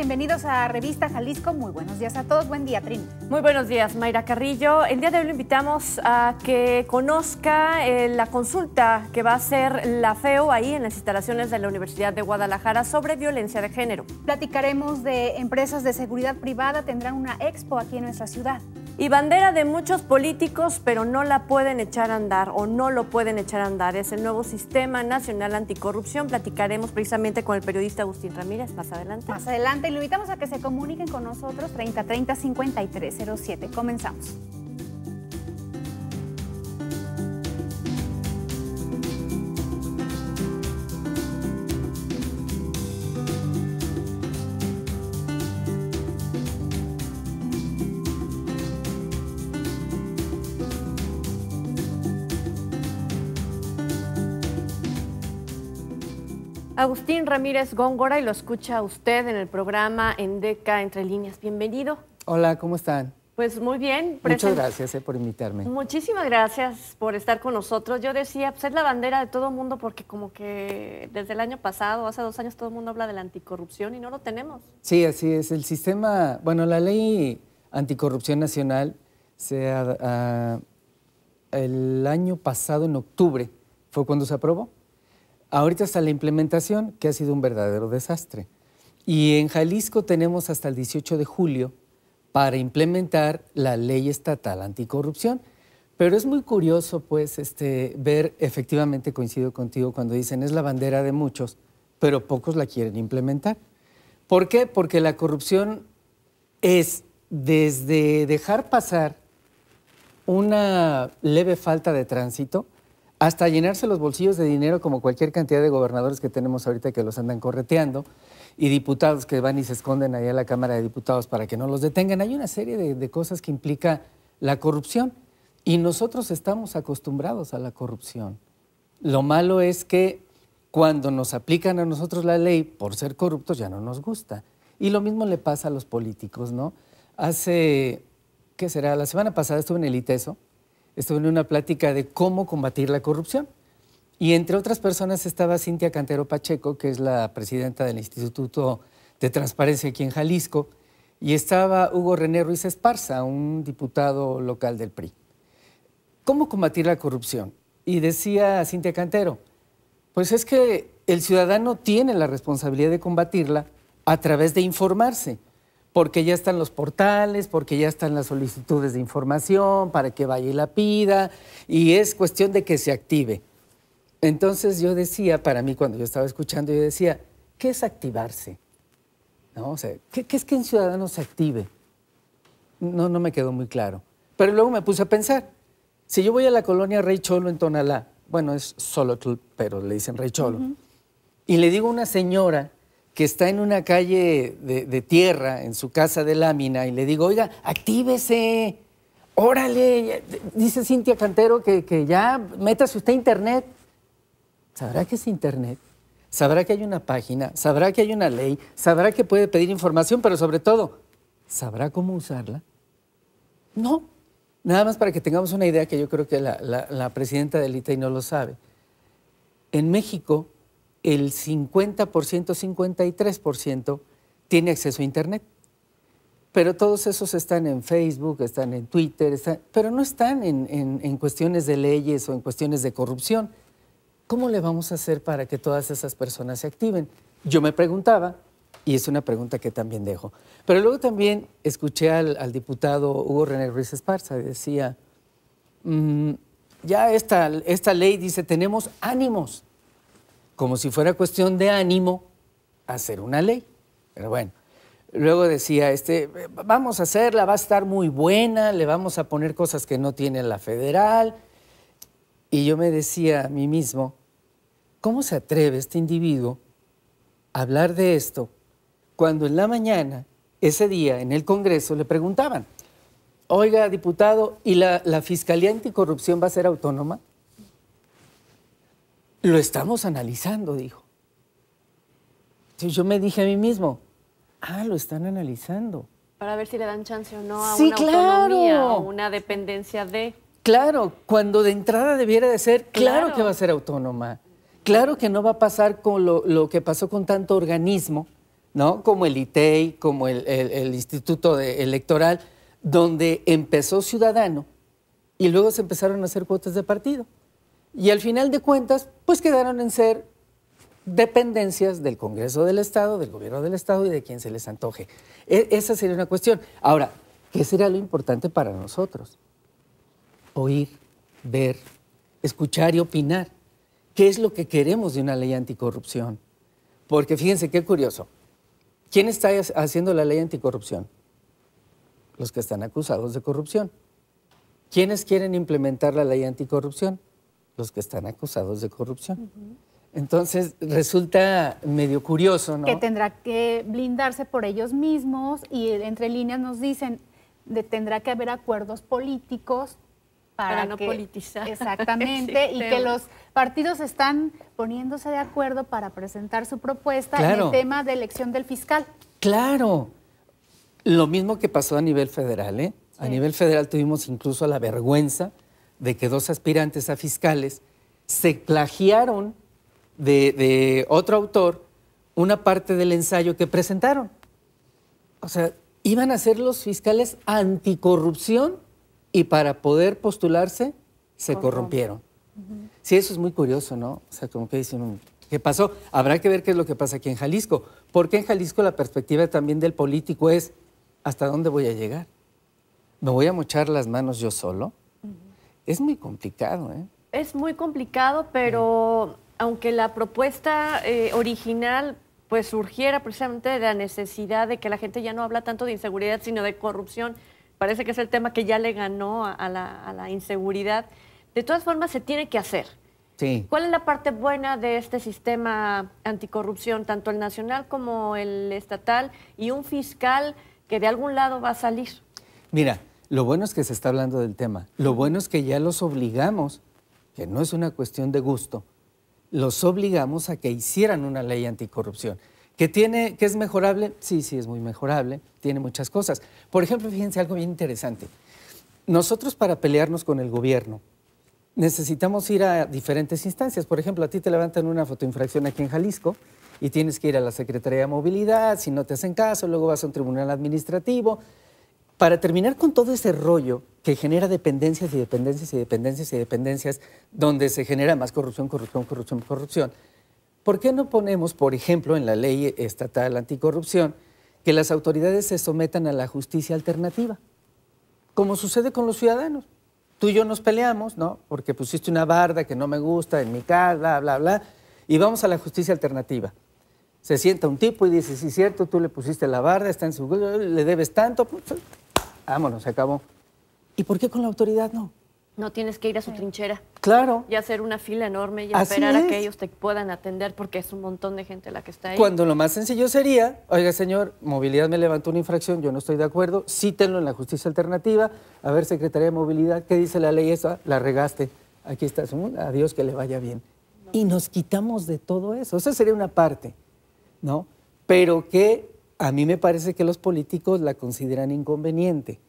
bienvenidos a Revista Jalisco. Muy buenos días a todos. Buen día, Trini. Muy buenos días, Mayra Carrillo. El día de hoy lo invitamos a que conozca eh, la consulta que va a hacer la FEO ahí en las instalaciones de la Universidad de Guadalajara sobre violencia de género. Platicaremos de empresas de seguridad privada. Tendrán una expo aquí en nuestra ciudad y bandera de muchos políticos, pero no la pueden echar a andar o no lo pueden echar a andar. Es el nuevo Sistema Nacional Anticorrupción. Platicaremos precisamente con el periodista Agustín Ramírez más adelante. Más adelante y lo invitamos a que se comuniquen con nosotros 30 30 Comenzamos. Agustín Ramírez Góngora y lo escucha usted en el programa Endeca Entre Líneas. Bienvenido. Hola, ¿cómo están? Pues muy bien. Muchas gracias eh, por invitarme. Muchísimas gracias por estar con nosotros. Yo decía, pues es la bandera de todo el mundo porque como que desde el año pasado, hace dos años, todo el mundo habla de la anticorrupción y no lo tenemos. Sí, así es. El sistema, bueno, la ley anticorrupción nacional se, ah, el año pasado, en octubre, fue cuando se aprobó. Ahorita está la implementación, que ha sido un verdadero desastre. Y en Jalisco tenemos hasta el 18 de julio para implementar la ley estatal anticorrupción. Pero es muy curioso, pues, este, ver, efectivamente coincido contigo cuando dicen es la bandera de muchos, pero pocos la quieren implementar. ¿Por qué? Porque la corrupción es desde dejar pasar una leve falta de tránsito, hasta llenarse los bolsillos de dinero como cualquier cantidad de gobernadores que tenemos ahorita que los andan correteando y diputados que van y se esconden allá a la Cámara de Diputados para que no los detengan. Hay una serie de, de cosas que implica la corrupción y nosotros estamos acostumbrados a la corrupción. Lo malo es que cuando nos aplican a nosotros la ley por ser corruptos ya no nos gusta. Y lo mismo le pasa a los políticos, ¿no? Hace, ¿qué será? La semana pasada estuve en el ITESO estuve en una plática de cómo combatir la corrupción. Y entre otras personas estaba Cintia Cantero Pacheco, que es la presidenta del Instituto de Transparencia aquí en Jalisco, y estaba Hugo René Ruiz Esparza, un diputado local del PRI. ¿Cómo combatir la corrupción? Y decía Cintia Cantero, pues es que el ciudadano tiene la responsabilidad de combatirla a través de informarse porque ya están los portales, porque ya están las solicitudes de información para que vaya y la pida, y es cuestión de que se active. Entonces yo decía, para mí cuando yo estaba escuchando, yo decía, ¿qué es activarse? ¿No? O ¿qué, es que un ciudadano se active? No, no me quedó muy claro. Pero luego me puse a pensar, si yo voy a la colonia Rey Cholo en Tonalá, bueno, es solo, pero le dicen Rey Cholo, y le digo a una señora que está en una calle de, tierra, en su casa de lámina, y le digo, oiga, actívese, órale, dice Cintia Cantero que, ya métase usted a internet. ¿Sabrá que es internet? ¿Sabrá que hay una página? ¿Sabrá que hay una ley? ¿Sabrá que puede pedir información? Pero sobre todo, ¿sabrá cómo usarla? No. Nada más para que tengamos una idea que yo creo que la, presidenta del ITEI e no lo sabe. En México, el 50%, 53% tiene acceso a Internet. Pero todos esos están en Facebook, están en Twitter, pero no están en, cuestiones de leyes o en cuestiones de corrupción. ¿Cómo le vamos a hacer para que todas esas personas se activen? Yo me preguntaba, y es una pregunta que también dejo. Pero luego también escuché al, diputado Hugo René Ruiz Esparza, decía, mm, ya esta, esta ley dice, tenemos ánimos, como si fuera cuestión de ánimo, hacer una ley. Pero bueno, luego decía, este, vamos a hacerla, va a estar muy buena, le vamos a poner cosas que no tiene la federal. Y yo me decía a mí mismo, ¿cómo se atreve este individuo a hablar de esto cuando en la mañana, ese día, en el Congreso, le preguntaban, oiga, diputado, ¿y la, la Fiscalía Anticorrupción va a ser autónoma? Lo estamos analizando, dijo. yo me dije a mí mismo, ah, lo están analizando. Para ver si le dan chance o no a una autonomía o una dependencia de. Claro, cuando de entrada debiera de ser, claro, que va a ser autónoma. Claro que no va a pasar con lo, que pasó con tanto organismo, ¿no? Como el ITEI, e como el, Instituto Electoral, donde empezó ciudadano y luego se empezaron a hacer cuotas de partido. Y al final de cuentas, pues quedaron en ser dependencias del Congreso del Estado, del Gobierno del Estado y de quien se les antoje. E, esa sería una cuestión. Ahora, ¿qué será lo importante para nosotros? Oír, ver, escuchar y opinar. ¿Qué es lo que queremos de una ley anticorrupción? Porque fíjense qué curioso. ¿Quién está haciendo la ley anticorrupción? Los que están acusados de corrupción. ¿Quiénes quieren implementar la ley anticorrupción? los que están acusados de corrupción. Entonces resulta medio curioso, ¿no? Que tendrá que blindarse por ellos mismos y eh, entre líneas nos dicen de, tendrá que haber acuerdos políticos para, no politizar. Exactamente, y que los partidos están poniéndose de acuerdo para presentar su propuesta en el tema de elección del fiscal. Claro, lo mismo que pasó a nivel federal, ¿eh? A nivel federal tuvimos incluso la vergüenza de que dos aspirantes a fiscales se plagiaron de, otro autor una parte del ensayo que presentaron. O sea, iban a ser los fiscales anticorrupción y para poder postularse se corrompieron. Sí, eso es muy curioso, ¿no? O sea, como que dicen, ¿qué pasó? Habrá que ver qué es lo que pasa aquí en Jalisco, porque en Jalisco la perspectiva también del político es, ¿hasta dónde voy a llegar? ¿Me voy a mochar las manos yo solo? Es muy complicado, ¿eh? Es muy complicado, pero aunque la propuesta eh, original pues surgiera precisamente de la necesidad de que la gente ya no habla tanto de inseguridad, sino de corrupción, parece que es el tema que ya le ganó a, la, inseguridad. De todas formas, se tiene que hacer. Sí. ¿Cuál es la parte buena de este sistema anticorrupción, tanto el nacional como el estatal, y un fiscal que de algún lado va a salir? Mira, lo bueno es que se está hablando del tema. Lo bueno es que ya los obligamos, que no es una cuestión de gusto, los obligamos a que hicieran una ley anticorrupción. ¿Que, tiene, ¿Que es mejorable? Sí, sí, es muy mejorable. Tiene muchas cosas. Por ejemplo, fíjense algo bien interesante. Nosotros para pelearnos con el gobierno necesitamos ir a diferentes instancias. Por ejemplo, a ti te levantan una fotoinfracción aquí en Jalisco y tienes que ir a la Secretaría de Movilidad. Si no te hacen caso, luego vas a un tribunal administrativo para terminar con todo ese rollo que genera dependencias y dependencias y dependencias y dependencias, donde se genera más corrupción, corrupción, corrupción, corrupción, ¿por qué no ponemos, por ejemplo, en la ley estatal anticorrupción, que las autoridades se sometan a la justicia alternativa? Como sucede con los ciudadanos. Tú y yo nos peleamos, ¿no? Porque pusiste una barda que no me gusta en mi casa, bla, bla, bla, y vamos a la justicia alternativa. Se sienta un tipo y dice, sí, cierto, tú le pusiste la barda, está en su... le debes tanto, pues, Vámonos, se acabó. ¿Y por qué con la autoridad no? No tienes que ir a su trinchera. Claro. Y hacer una fila enorme y esperar a que ellos te puedan atender porque es un montón de gente la que está ahí. Cuando lo más sencillo sería, oiga señor, movilidad me levantó una infracción, yo no estoy de acuerdo, sítenlo en la justicia alternativa, a ver Secretaría de Movilidad, ¿qué dice la ley esa? La regaste, aquí estás, adiós, que le vaya bien. Y nos quitamos de todo eso, esa sería una parte, ¿no? Pero que a mí me parece que los políticos la consideran inconveniente.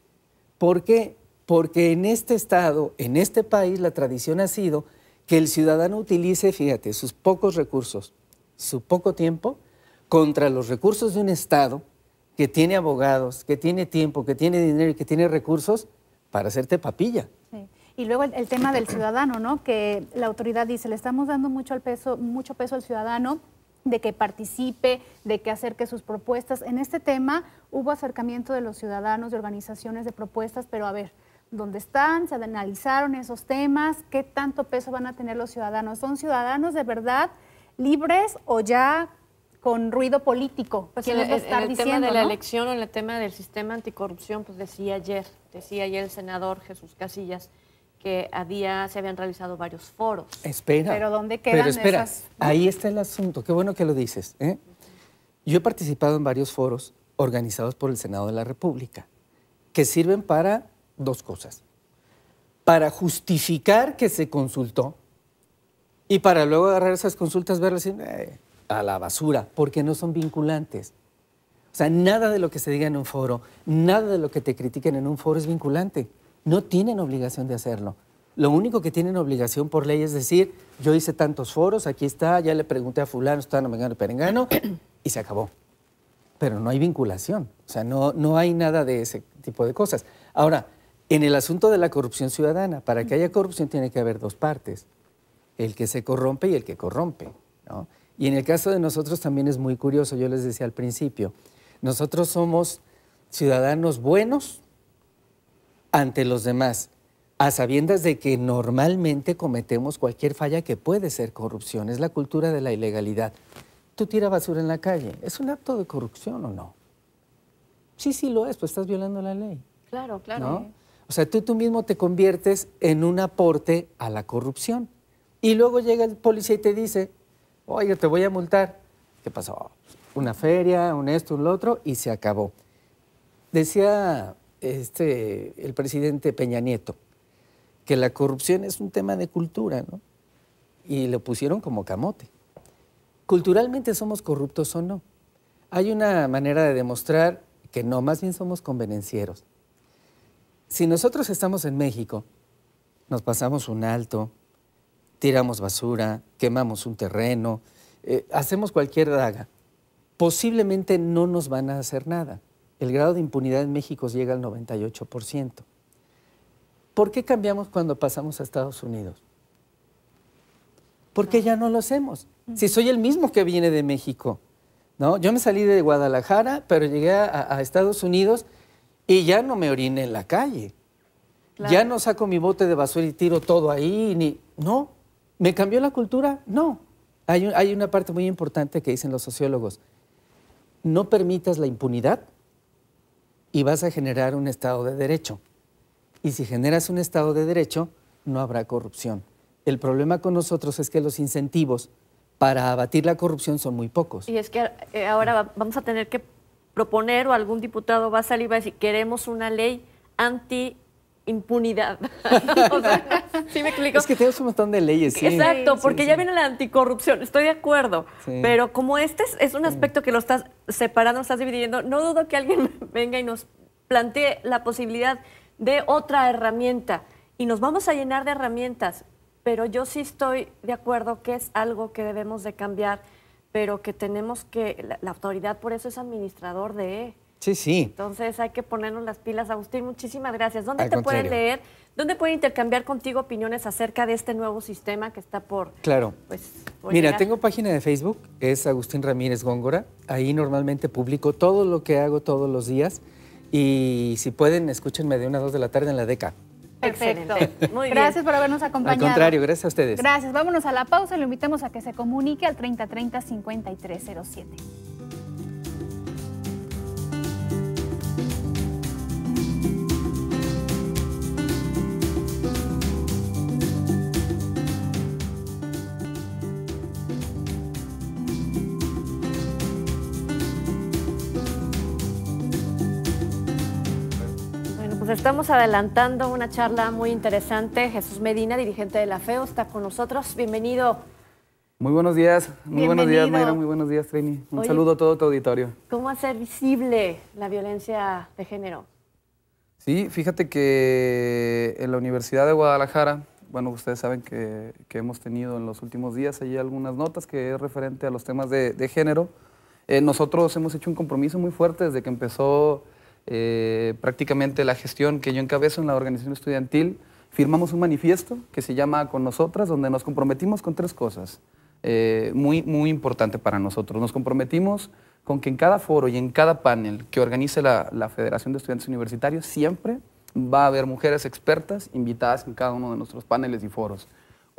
¿Por qué? Porque en este Estado, en este país, la tradición ha sido que el ciudadano utilice, fíjate, sus pocos recursos, su poco tiempo, contra los recursos de un Estado que tiene abogados, que tiene tiempo, que tiene dinero y que tiene recursos para hacerte papilla. Y luego el, tema del ciudadano, ¿no? Que la autoridad dice, le estamos dando mucho, al peso, mucho peso al ciudadano de que participe, de que acerque sus propuestas. En este tema hubo acercamiento de los ciudadanos, de organizaciones, de propuestas, pero a ver, ¿dónde están? ¿Se analizaron esos temas? ¿Qué tanto peso van a tener los ciudadanos? ¿Son ciudadanos de verdad libres o ya con ruido político. Pues en, en, el tema de la elección o en el tema del sistema anticorrupción, pues decía ayer, decía ayer el senador Jesús Casillas, que a día se habían realizado varios foros. Espera. Pero ¿dónde quedan esas? Ahí está el asunto. Qué bueno que lo dices. ¿eh? Yo he participado en varios foros organizados por el Senado de la República que sirven para dos cosas. Para justificar que se consultó y para luego agarrar esas consultas, verlas y, eh, a la basura, porque no son vinculantes. O sea, nada de lo que se diga en un foro, nada de lo que te critiquen en un foro es vinculante no tienen obligación de hacerlo. Lo único que tienen obligación por ley es decir, yo hice tantos foros, aquí está, ya le pregunté a fulano, está, no me perengano, y se acabó. Pero no hay vinculación, o sea, no, no hay nada de ese tipo de cosas. Ahora, en el asunto de la corrupción ciudadana, para que haya corrupción tiene que haber dos partes, el que se corrompe y el que corrompe. ¿no? Y en el caso de nosotros también es muy curioso, yo les decía al principio, nosotros somos ciudadanos buenos ante los demás, a sabiendas de que normalmente cometemos cualquier falla que puede ser corrupción. Es la cultura de la ilegalidad. Tú tira basura en la calle, ¿es un acto de corrupción o no? Sí, sí lo es, pues estás violando la ley. Claro, claro. O sea, tú, tú mismo te conviertes en un aporte a la corrupción. Y luego llega el policía y te dice, oye, te voy a multar. ¿Qué pasó? Una feria, un esto, un lo otro, y se acabó. Decía este, el presidente Peña Nieto, que la corrupción es un tema de cultura, ¿no? Y lo pusieron como camote. Culturalmente somos corruptos o no. Hay una manera de demostrar que no, más bien somos convenencieros. Si nosotros estamos en México, nos pasamos un alto, tiramos basura, quemamos un terreno, eh, hacemos cualquier daga, posiblemente no nos van a hacer nada el grado de impunidad en México llega al 98%. ¿Por qué cambiamos cuando pasamos a Estados Unidos? Porque ya no lo hacemos. Si soy el mismo que viene de México, ¿no? Yo me salí de Guadalajara, pero llegué a, Estados Unidos y ya no me orine en la calle. Ya no saco mi bote de basura y tiro todo ahí, ni. No. ¿Me cambió la cultura? No. hay una parte muy importante que dicen los sociólogos. No permitas la impunidad y vas a generar un Estado de Derecho. Y si generas un Estado de Derecho, no habrá corrupción. El problema con nosotros es que los incentivos para abatir la corrupción son muy pocos. Y es que eh, ahora vamos a tener que proponer o algún diputado va a salir y va a decir, queremos una ley anti impunidad. o sea, ¿sí me explico? Es que tenemos un montón de leyes, sí. Exacto, porque ya viene la anticorrupción, estoy de acuerdo. Pero como este es, un aspecto que lo estás separando, lo estás dividiendo, no dudo que alguien venga y nos plantee la posibilidad de otra herramienta. Y nos vamos a llenar de herramientas, pero yo sí estoy de acuerdo que es algo que debemos de cambiar, pero que tenemos que, la autoridad por eso es administrador de Sí, sí. Entonces hay que ponernos las pilas. Agustín, muchísimas gracias. ¿Dónde te pueden leer? ¿Dónde pueden intercambiar contigo opiniones acerca de este nuevo sistema que está por... Claro. Pues, Mira, tengo página de Facebook, es Agustín Ramírez Góngora. Ahí normalmente publico todo lo que hago todos los días. Y si pueden, escúchenme de una a dos de la tarde en la DECA. Perfecto. Muy bien. gracias por habernos acompañado. Al contrario, gracias a ustedes. Gracias. Vámonos a la pausa. Lo invitamos a que se comunique al 3030-5307. estamos adelantando una charla muy interesante. Jesús Medina, dirigente de la FEO, está con nosotros. Bienvenido. Muy buenos días, muy buenos días Mayra, muy buenos días Trini. Un saludo a todo tu auditorio. ¿Cómo hacer visible la violencia de género? Sí, fíjate que en la Universidad de Guadalajara, bueno, ustedes saben que, hemos tenido en los últimos días allí algunas notas que es referente a los temas de, género. Eh, nosotros hemos hecho un compromiso muy fuerte desde que empezó eh, prácticamente la gestión que yo encabezo en la organización estudiantil, firmamos un manifiesto que se llama Con Nosotras, donde nos comprometimos con tres cosas, eh, muy, muy importante para nosotros. Nos comprometimos con que en cada foro y en cada panel que organice la Federación de Estudiantes Universitarios siempre va a haber mujeres expertas invitadas en cada uno de nuestros paneles y foros.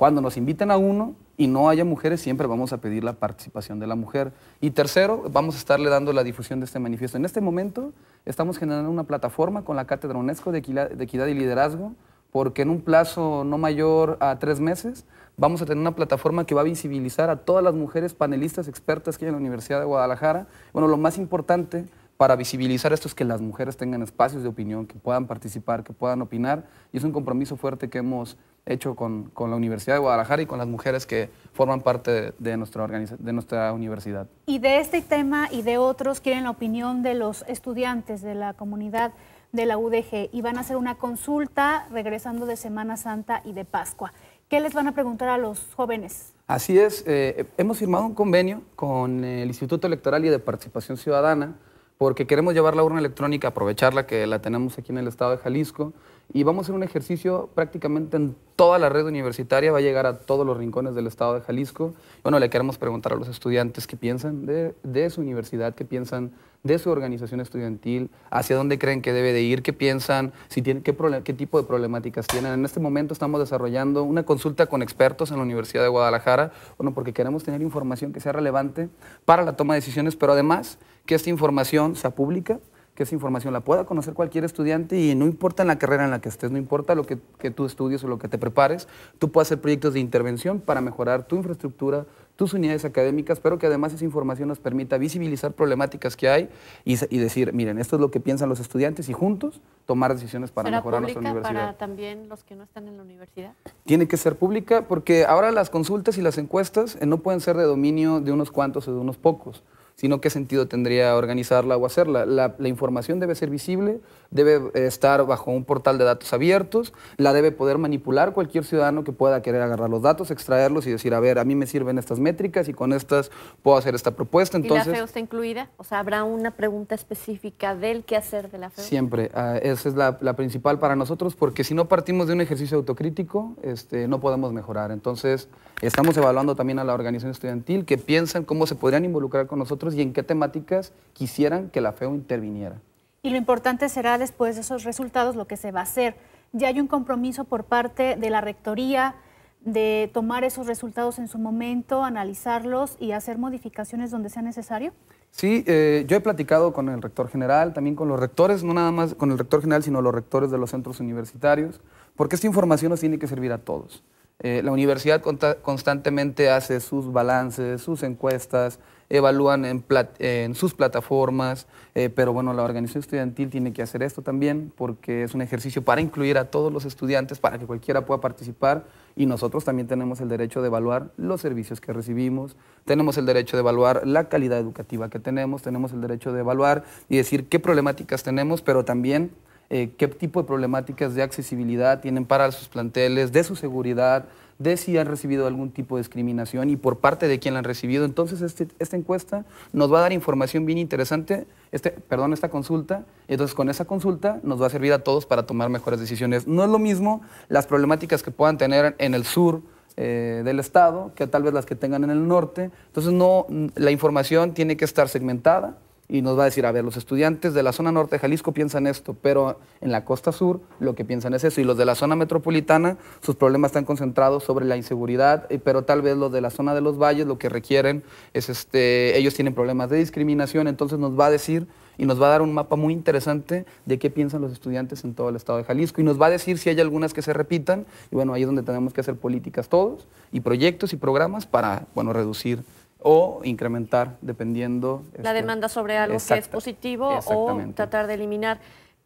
Cuando nos inviten a uno y no haya mujeres, siempre vamos a pedir la participación de la mujer. Y tercero, vamos a estarle dando la difusión de este manifiesto. En este momento estamos generando una plataforma con la Cátedra UNESCO de Equidad y Liderazgo, porque en un plazo no mayor a tres meses vamos a tener una plataforma que va a visibilizar a todas las mujeres panelistas expertas que hay en la Universidad de Guadalajara. Bueno, lo más importante para visibilizar esto es que las mujeres tengan espacios de opinión, que puedan participar, que puedan opinar. Y es un compromiso fuerte que hemos hecho con, la Universidad de Guadalajara y con las mujeres que forman parte de, nuestra de nuestra universidad. Y de este tema y de otros quieren la opinión de los estudiantes de la comunidad de la UDG y van a hacer una consulta regresando de Semana Santa y de Pascua. ¿Qué les van a preguntar a los jóvenes? Así es, eh, hemos firmado un convenio con el Instituto Electoral y de Participación Ciudadana porque queremos llevar la urna electrónica, aprovecharla que la tenemos aquí en el estado de Jalisco y vamos a hacer un ejercicio prácticamente en toda la red universitaria, va a llegar a todos los rincones del estado de Jalisco. Bueno, le queremos preguntar a los estudiantes qué piensan de, su universidad, qué piensan de su organización estudiantil, hacia dónde creen que debe de ir, qué piensan, si tienen, qué, qué tipo de problemáticas tienen. En este momento estamos desarrollando una consulta con expertos en la Universidad de Guadalajara, bueno, porque queremos tener información que sea relevante para la toma de decisiones, pero además que esta información sea pública, que esta información la pueda conocer cualquier estudiante y no importa en la carrera en la que estés, no importa lo que, tú estudies o lo que te prepares, tú puedes hacer proyectos de intervención para mejorar tu infraestructura, tus unidades académicas, pero que además esa información nos permita visibilizar problemáticas que hay y, decir, miren, esto es lo que piensan los estudiantes y juntos tomar decisiones para mejorar nuestra universidad. para también los que no están en la universidad? Tiene que ser pública porque ahora las consultas y las encuestas eh, no pueden ser de dominio de unos cuantos o de unos pocos sino qué sentido tendría organizarla o hacerla. La, información debe ser visible, debe eh, estar bajo un portal de datos abiertos, la debe poder manipular cualquier ciudadano que pueda querer agarrar los datos, extraerlos y decir, a ver, a mí me sirven estas métricas y con estas puedo hacer esta propuesta. Entonces, ¿Y la FEO está incluida? O sea, ¿habrá una pregunta específica del qué hacer de la FEO? Siempre. Ah, esa es la, principal para nosotros porque si no partimos de un ejercicio autocrítico, este, no podemos mejorar. Entonces, estamos evaluando también a la organización estudiantil que piensan cómo se podrían involucrar con nosotros y en qué temáticas quisieran que la FEO interviniera. Y lo importante será después de esos resultados lo que se va a hacer. Ya hay un compromiso por parte de la Rectoría de tomar esos resultados en su momento, analizarlos y hacer modificaciones donde sea necesario? Sí, eh, yo he platicado con el rector general, también con los rectores, no nada más con el rector general, sino los rectores de los centros universitarios, porque esta información nos tiene que servir a todos. Eh, la universidad constantemente hace sus balances, sus encuestas, evalúan en, sus plataformas, eh, pero bueno, la organización estudiantil tiene que hacer esto también porque es un ejercicio para incluir a todos los estudiantes, para que cualquiera pueda participar y nosotros también tenemos el derecho de evaluar los servicios que recibimos, tenemos el derecho de evaluar la calidad educativa que tenemos, tenemos el derecho de evaluar y decir qué problemáticas tenemos, pero también... Eh, qué tipo de problemáticas de accesibilidad tienen para sus planteles, de su seguridad, de si han recibido algún tipo de discriminación y por parte de quién la han recibido. Entonces, este, esta encuesta nos va a dar información bien interesante, este, perdón, esta consulta. Entonces, con esa consulta nos va a servir a todos para tomar mejores decisiones. No es lo mismo las problemáticas que puedan tener en el sur, eh, del Estado que tal vez las que tengan en el norte. Entonces, no, la información tiene que estar segmentada, y nos va a decir, a ver, los estudiantes de la zona norte de Jalisco piensan esto, pero en la costa sur lo que piensan es eso, y los de la zona metropolitana, sus problemas están concentrados sobre la inseguridad, pero tal vez los de la zona de los valles lo que requieren es, este, ellos tienen problemas de discriminación, entonces nos va a decir y nos va a dar un mapa muy interesante de qué piensan los estudiantes en todo el estado de Jalisco y nos va a decir si hay algunas que se repitan y bueno, ahí es donde tenemos que hacer políticas todos y proyectos y programas para, bueno, reducir o incrementar dependiendo... La este, demanda sobre algo que es positivo o tratar de eliminar.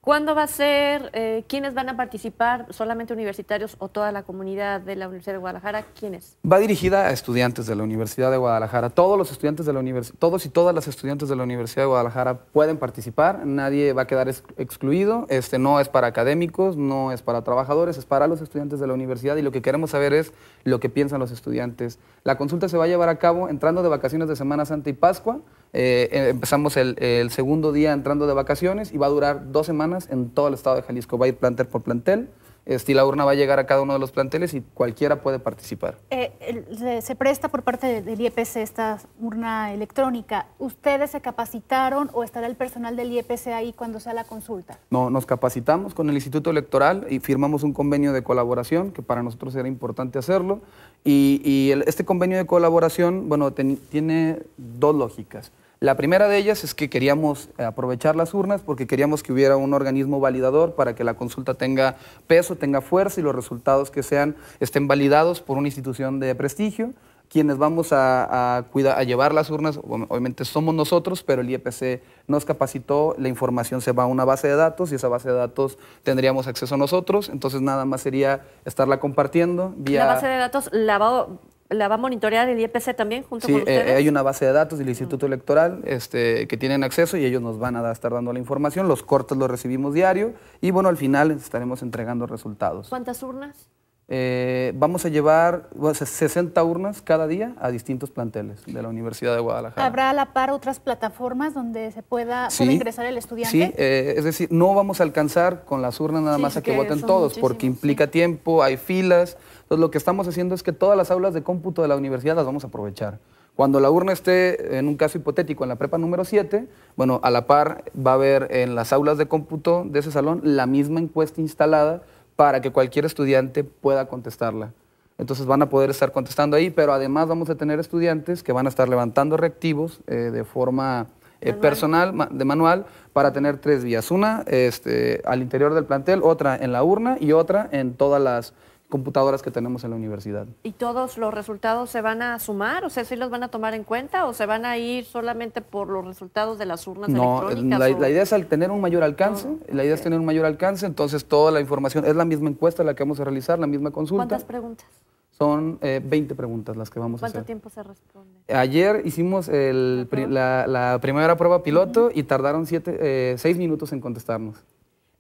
¿Cuándo va a ser? Eh, ¿Quiénes van a participar? ¿Solamente universitarios o toda la comunidad de la Universidad de Guadalajara? ¿Quiénes? Va dirigida a estudiantes de la Universidad de Guadalajara. Todos los estudiantes de la todos y todas las estudiantes de la Universidad de Guadalajara pueden participar. Nadie va a quedar excluido. Este no es para académicos, no es para trabajadores, es para los estudiantes de la universidad y lo que queremos saber es lo que piensan los estudiantes. La consulta se va a llevar a cabo entrando de vacaciones de Semana Santa y Pascua. Eh, eh, empezamos el, el, segundo día entrando de vacaciones y va a durar dos semanas en todo el estado de Jalisco. Va a ir plantel por plantel. Este, la urna va a llegar a cada uno de los planteles y cualquiera puede participar. Eh, se presta por parte del IEPC esta urna electrónica. ¿Ustedes se capacitaron o estará el personal del IEPC ahí cuando sea la consulta? No, nos capacitamos con el Instituto Electoral y firmamos un convenio de colaboración, que para nosotros era importante hacerlo. Y, este convenio de colaboración, bueno, tiene dos lógicas. La primera de ellas es que queríamos eh, aprovechar las urnas porque queríamos que hubiera un organismo validador para que la consulta tenga peso, tenga fuerza y los resultados que sean estén validados por una institución de prestigio quienes vamos a, a llevar las urnas, obviamente somos nosotros, pero el IEPC nos capacitó, la información se va a una base de datos y esa base de datos tendríamos acceso a nosotros, entonces nada más sería estarla compartiendo. Vía... La base de datos la va ¿La va a monitorear el IEPC también junto con eh, ustedes? Sí, hay una base de datos del Instituto Electoral este, que tienen acceso y ellos nos van a estar dando la información. Los cortes los recibimos diario y bueno, al final estaremos entregando resultados. ¿Cuántas urnas? Eh, vamos a llevar 60 urnas cada día a distintos planteles de la Universidad de Guadalajara. ¿Habrá a la par otras plataformas donde se pueda ingresar el estudiante? Sí, eh, es decir, no vamos a alcanzar con las urnas nada más a que, voten todos, porque implica tiempo, hay filas. Entonces lo que estamos haciendo es que todas las aulas de cómputo de la universidad las vamos a aprovechar. Cuando la urna esté, en un caso hipotético, en la prepa número 7, bueno, a la par va a haber en las aulas de cómputo de ese salón la misma encuesta instalada para que cualquier estudiante pueda contestarla. Entonces van a poder estar contestando ahí, pero además vamos a tener estudiantes que van a estar levantando reactivos eh, de forma eh, personal, de manual, para tener tres vías. Una este, al interior del plantel, otra en la urna y otra en todas las computadoras que tenemos en la universidad. ¿Y todos los resultados se van a sumar? O sea, si los van a tomar en cuenta o se van a ir solamente por los resultados de las urnas no, electrónicas? La, idea es tener un mayor alcance, oh, la idea es tener un mayor alcance, entonces toda la información, es la misma encuesta la que vamos a realizar, la misma consulta. ¿Cuántas preguntas? Son eh, 20 preguntas las que vamos a hacer. ¿Cuánto tiempo se responde? Ayer hicimos ¿La, primera prueba piloto y tardaron 6 eh, minutos en contestarnos.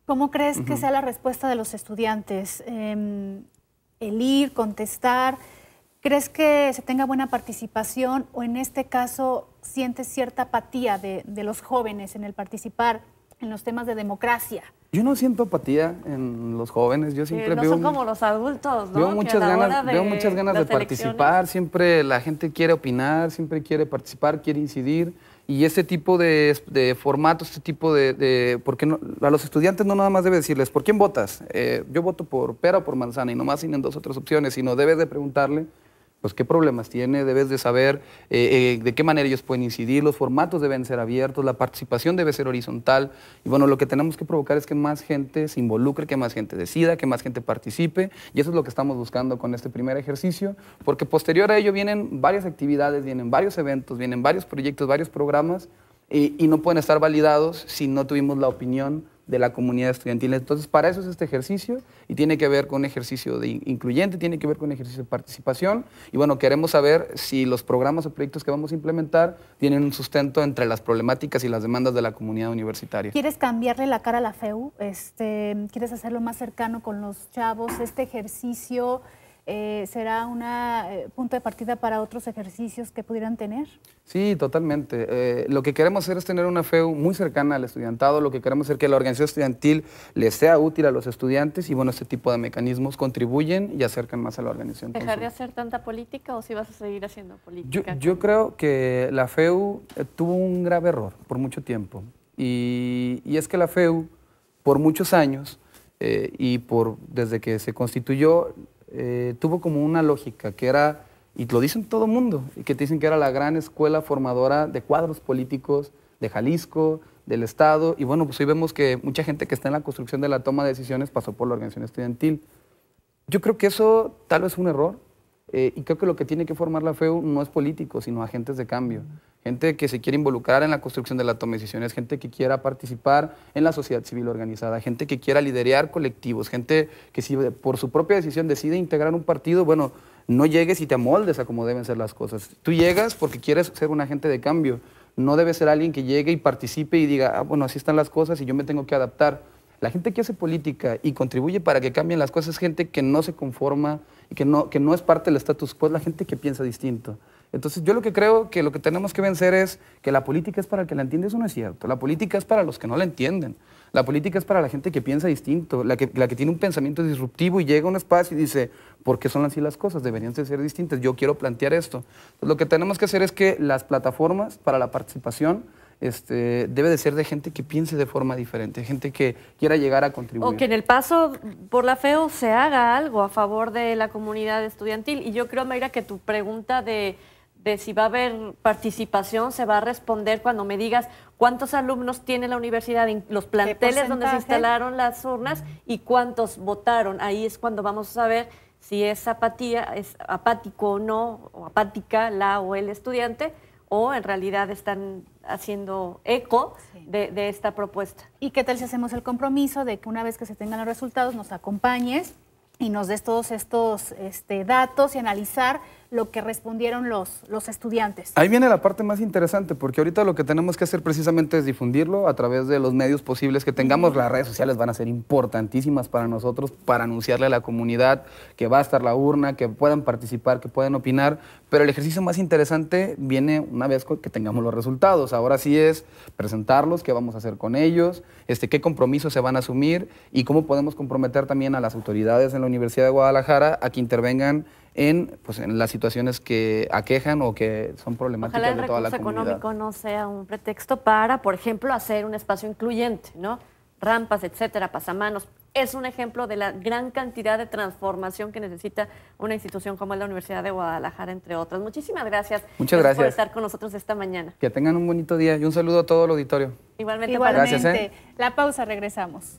¿Cómo crees que sea la respuesta de los estudiantes? Em, el ir, contestar. ¿Crees que se tenga buena participación o en este caso sientes cierta apatía de, los jóvenes en el participar en los temas de democracia? Yo no siento apatía en los jóvenes, yo siempre veo... son como los adultos, ¿no? Veo muchas ganas de, muchas ganas de participar, siempre la gente quiere opinar, siempre quiere participar, quiere incidir. Y este tipo de, de formatos, este tipo de... porque a los estudiantes no nada más debe decirles, ¿por quién votas? Eh, yo voto por pera o por manzana y nomás tienen dos otras opciones, sino debes de preguntarle pues, qué problemas tiene, debes de saber eh, eh, de qué manera ellos pueden incidir, los formatos deben ser abiertos, la participación debe ser horizontal. Y bueno, lo que tenemos que provocar es que más gente se involucre, que más gente decida, que más gente participe. Y eso es lo que estamos buscando con este primer ejercicio, porque posterior a ello vienen varias actividades, vienen varios eventos, vienen varios proyectos, varios programas, y no pueden estar validados si no tuvimos la opinión de la comunidad estudiantil. Entonces, para eso es este ejercicio y tiene que ver con ejercicio de incluyente, tiene que ver con ejercicio de participación. Y bueno, queremos saber si los programas o proyectos que vamos a implementar tienen un sustento entre las problemáticas y las demandas de la comunidad universitaria. ¿Quieres cambiarle la cara a la FEU? Este, ¿Quieres hacerlo más cercano con los chavos? Este ejercicio... Eh, será un eh, punto de partida para otros ejercicios que pudieran tener. Sí, totalmente. Eh, lo que queremos hacer es tener una FEU muy cercana al estudiantado, lo que queremos es que la organización estudiantil le sea útil a los estudiantes y bueno, este tipo de mecanismos contribuyen y acercan más a la organización. ¿Dejar de hacer tanta política o si vas a seguir haciendo política? Yo, creo que la FEU tuvo un grave error por mucho tiempo y, es que la FEU por muchos años y por, desde que se constituyó eh, tuvo como una lógica que era, y lo dicen todo mundo, que te dicen que era la gran escuela formadora de cuadros políticos de Jalisco, del Estado, y bueno, pues hoy vemos que mucha gente que está en la construcción de la toma de decisiones pasó por la organización estudiantil. Yo creo que eso tal vez es un error, eh, y creo que lo que tiene que formar la FEU no es políticos, sino agentes de cambio gente que se quiere involucrar en la construcción de la toma de decisiones, gente que quiera participar en la sociedad civil organizada, gente que quiera liderar colectivos, gente que si por su propia decisión decide integrar un partido, bueno, no llegues y te amoldes a cómo deben ser las cosas. Tú llegas porque quieres ser un agente de cambio. No debe ser alguien que llegue y participe y diga, ah, bueno, así están las cosas y yo me tengo que adaptar. La gente que hace política y contribuye para que cambien las cosas es gente que no se conforma y que no, que no es parte del status quo, la gente que piensa distinto. Entonces yo lo que creo que lo que tenemos que vencer es que la política es para el que la entiende, eso no es cierto. La política es para los que no la entienden. La política es para la gente que piensa distinto, la que, la que tiene un pensamiento disruptivo y llega a un espacio y dice, ¿por qué son así las cosas? Deberían ser distintas, yo quiero plantear esto. Entonces, lo que tenemos que hacer es que las plataformas para la participación este, debe de ser de gente que piense de forma diferente, gente que quiera llegar a contribuir. O que en el paso por la FEO se haga algo a favor de la comunidad estudiantil. Y yo creo, Mayra, que tu pregunta de de si va a haber participación, se va a responder cuando me digas cuántos alumnos tiene la universidad, en los planteles donde se instalaron las urnas y cuántos votaron. Ahí es cuando vamos a saber si es apatía, es apático o no, o apática la o el estudiante, o en realidad están haciendo eco de, esta propuesta. ¿Y qué tal si hacemos el compromiso de que una vez que se tengan los resultados nos acompañes y nos des todos estos este, datos y analizar lo que respondieron los, los estudiantes. Ahí viene la parte más interesante, porque ahorita lo que tenemos que hacer precisamente es difundirlo a través de los medios posibles que tengamos. Las redes sociales van a ser importantísimas para nosotros, para anunciarle a la comunidad que va a estar la urna, que puedan participar, que puedan opinar, pero el ejercicio más interesante viene una vez que tengamos los resultados. Ahora sí es presentarlos, qué vamos a hacer con ellos, este, qué compromisos se van a asumir y cómo podemos comprometer también a las autoridades en la Universidad de Guadalajara a que intervengan en, pues, en las situaciones que aquejan o que son problemáticas de toda la comunidad. el recurso económico no sea un pretexto para, por ejemplo, hacer un espacio incluyente, ¿no? Rampas, etcétera, pasamanos. Es un ejemplo de la gran cantidad de transformación que necesita una institución como la Universidad de Guadalajara, entre otras. Muchísimas gracias, por estar con nosotros esta mañana. Que tengan un bonito día y un saludo a todo el auditorio. Igualmente, Igualmente. ¿eh? La pausa, regresamos.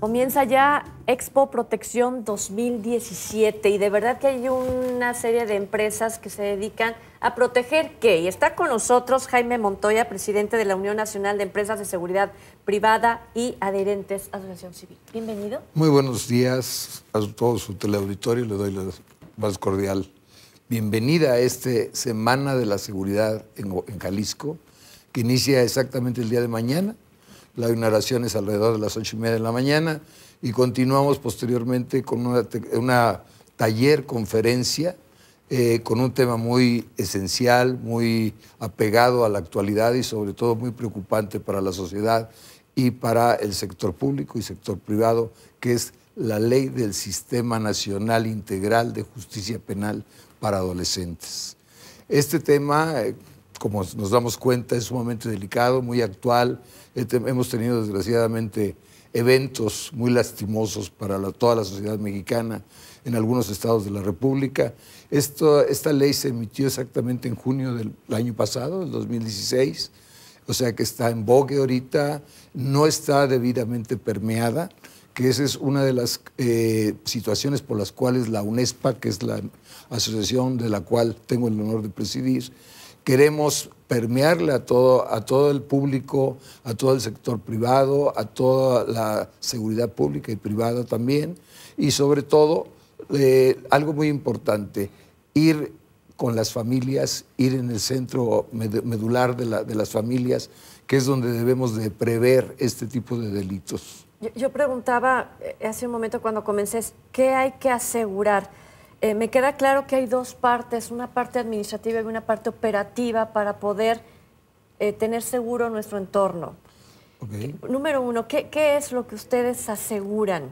Comienza ya Expo Protección 2017 y de verdad que hay una serie de empresas que se dedican a proteger qué. Y está con nosotros Jaime Montoya, presidente de la Unión Nacional de Empresas de Seguridad Privada y Adherentes Asociación Civil. Bienvenido. Muy buenos días a todo su teleauditorio. Le doy la más cordial bienvenida a esta Semana de la Seguridad en Jalisco, que inicia exactamente el día de mañana la inauguración es alrededor de las ocho y media de la mañana y continuamos posteriormente con una, taller, conferencia, eh, con un tema muy esencial, muy apegado a la actualidad y sobre todo muy preocupante para la sociedad y para el sector público y sector privado, que es la ley del Sistema Nacional Integral de Justicia Penal para Adolescentes. Este tema, eh, como nos damos cuenta, es sumamente delicado, muy actual, este, hemos tenido desgraciadamente eventos muy lastimosos para toda la sociedad mexicana en algunos estados de la República. esta ley se emitió exactamente en junio del año pasado, del 2016, o sea que está en vogue ahorita, no está debidamente permeada, que esa es una de las eh, situaciones por las cuales la UNESPA, que es la asociación de la cual tengo el honor de presidir, queremos permearle a todo, a todo el público, a todo el sector privado, a toda la seguridad pública y privada también, y sobre todo, eh, algo muy importante, ir con las familias, ir en el centro medular de, las familias, que es donde debemos de prever este tipo de delitos. yo preguntaba eh, hace un momento cuando comencé, ¿qué hay que asegurar? Eh, me queda claro que hay dos partes, una parte administrativa y una parte operativa para poder eh, tener seguro nuestro entorno. Número uno, ¿qué, es lo que ustedes aseguran?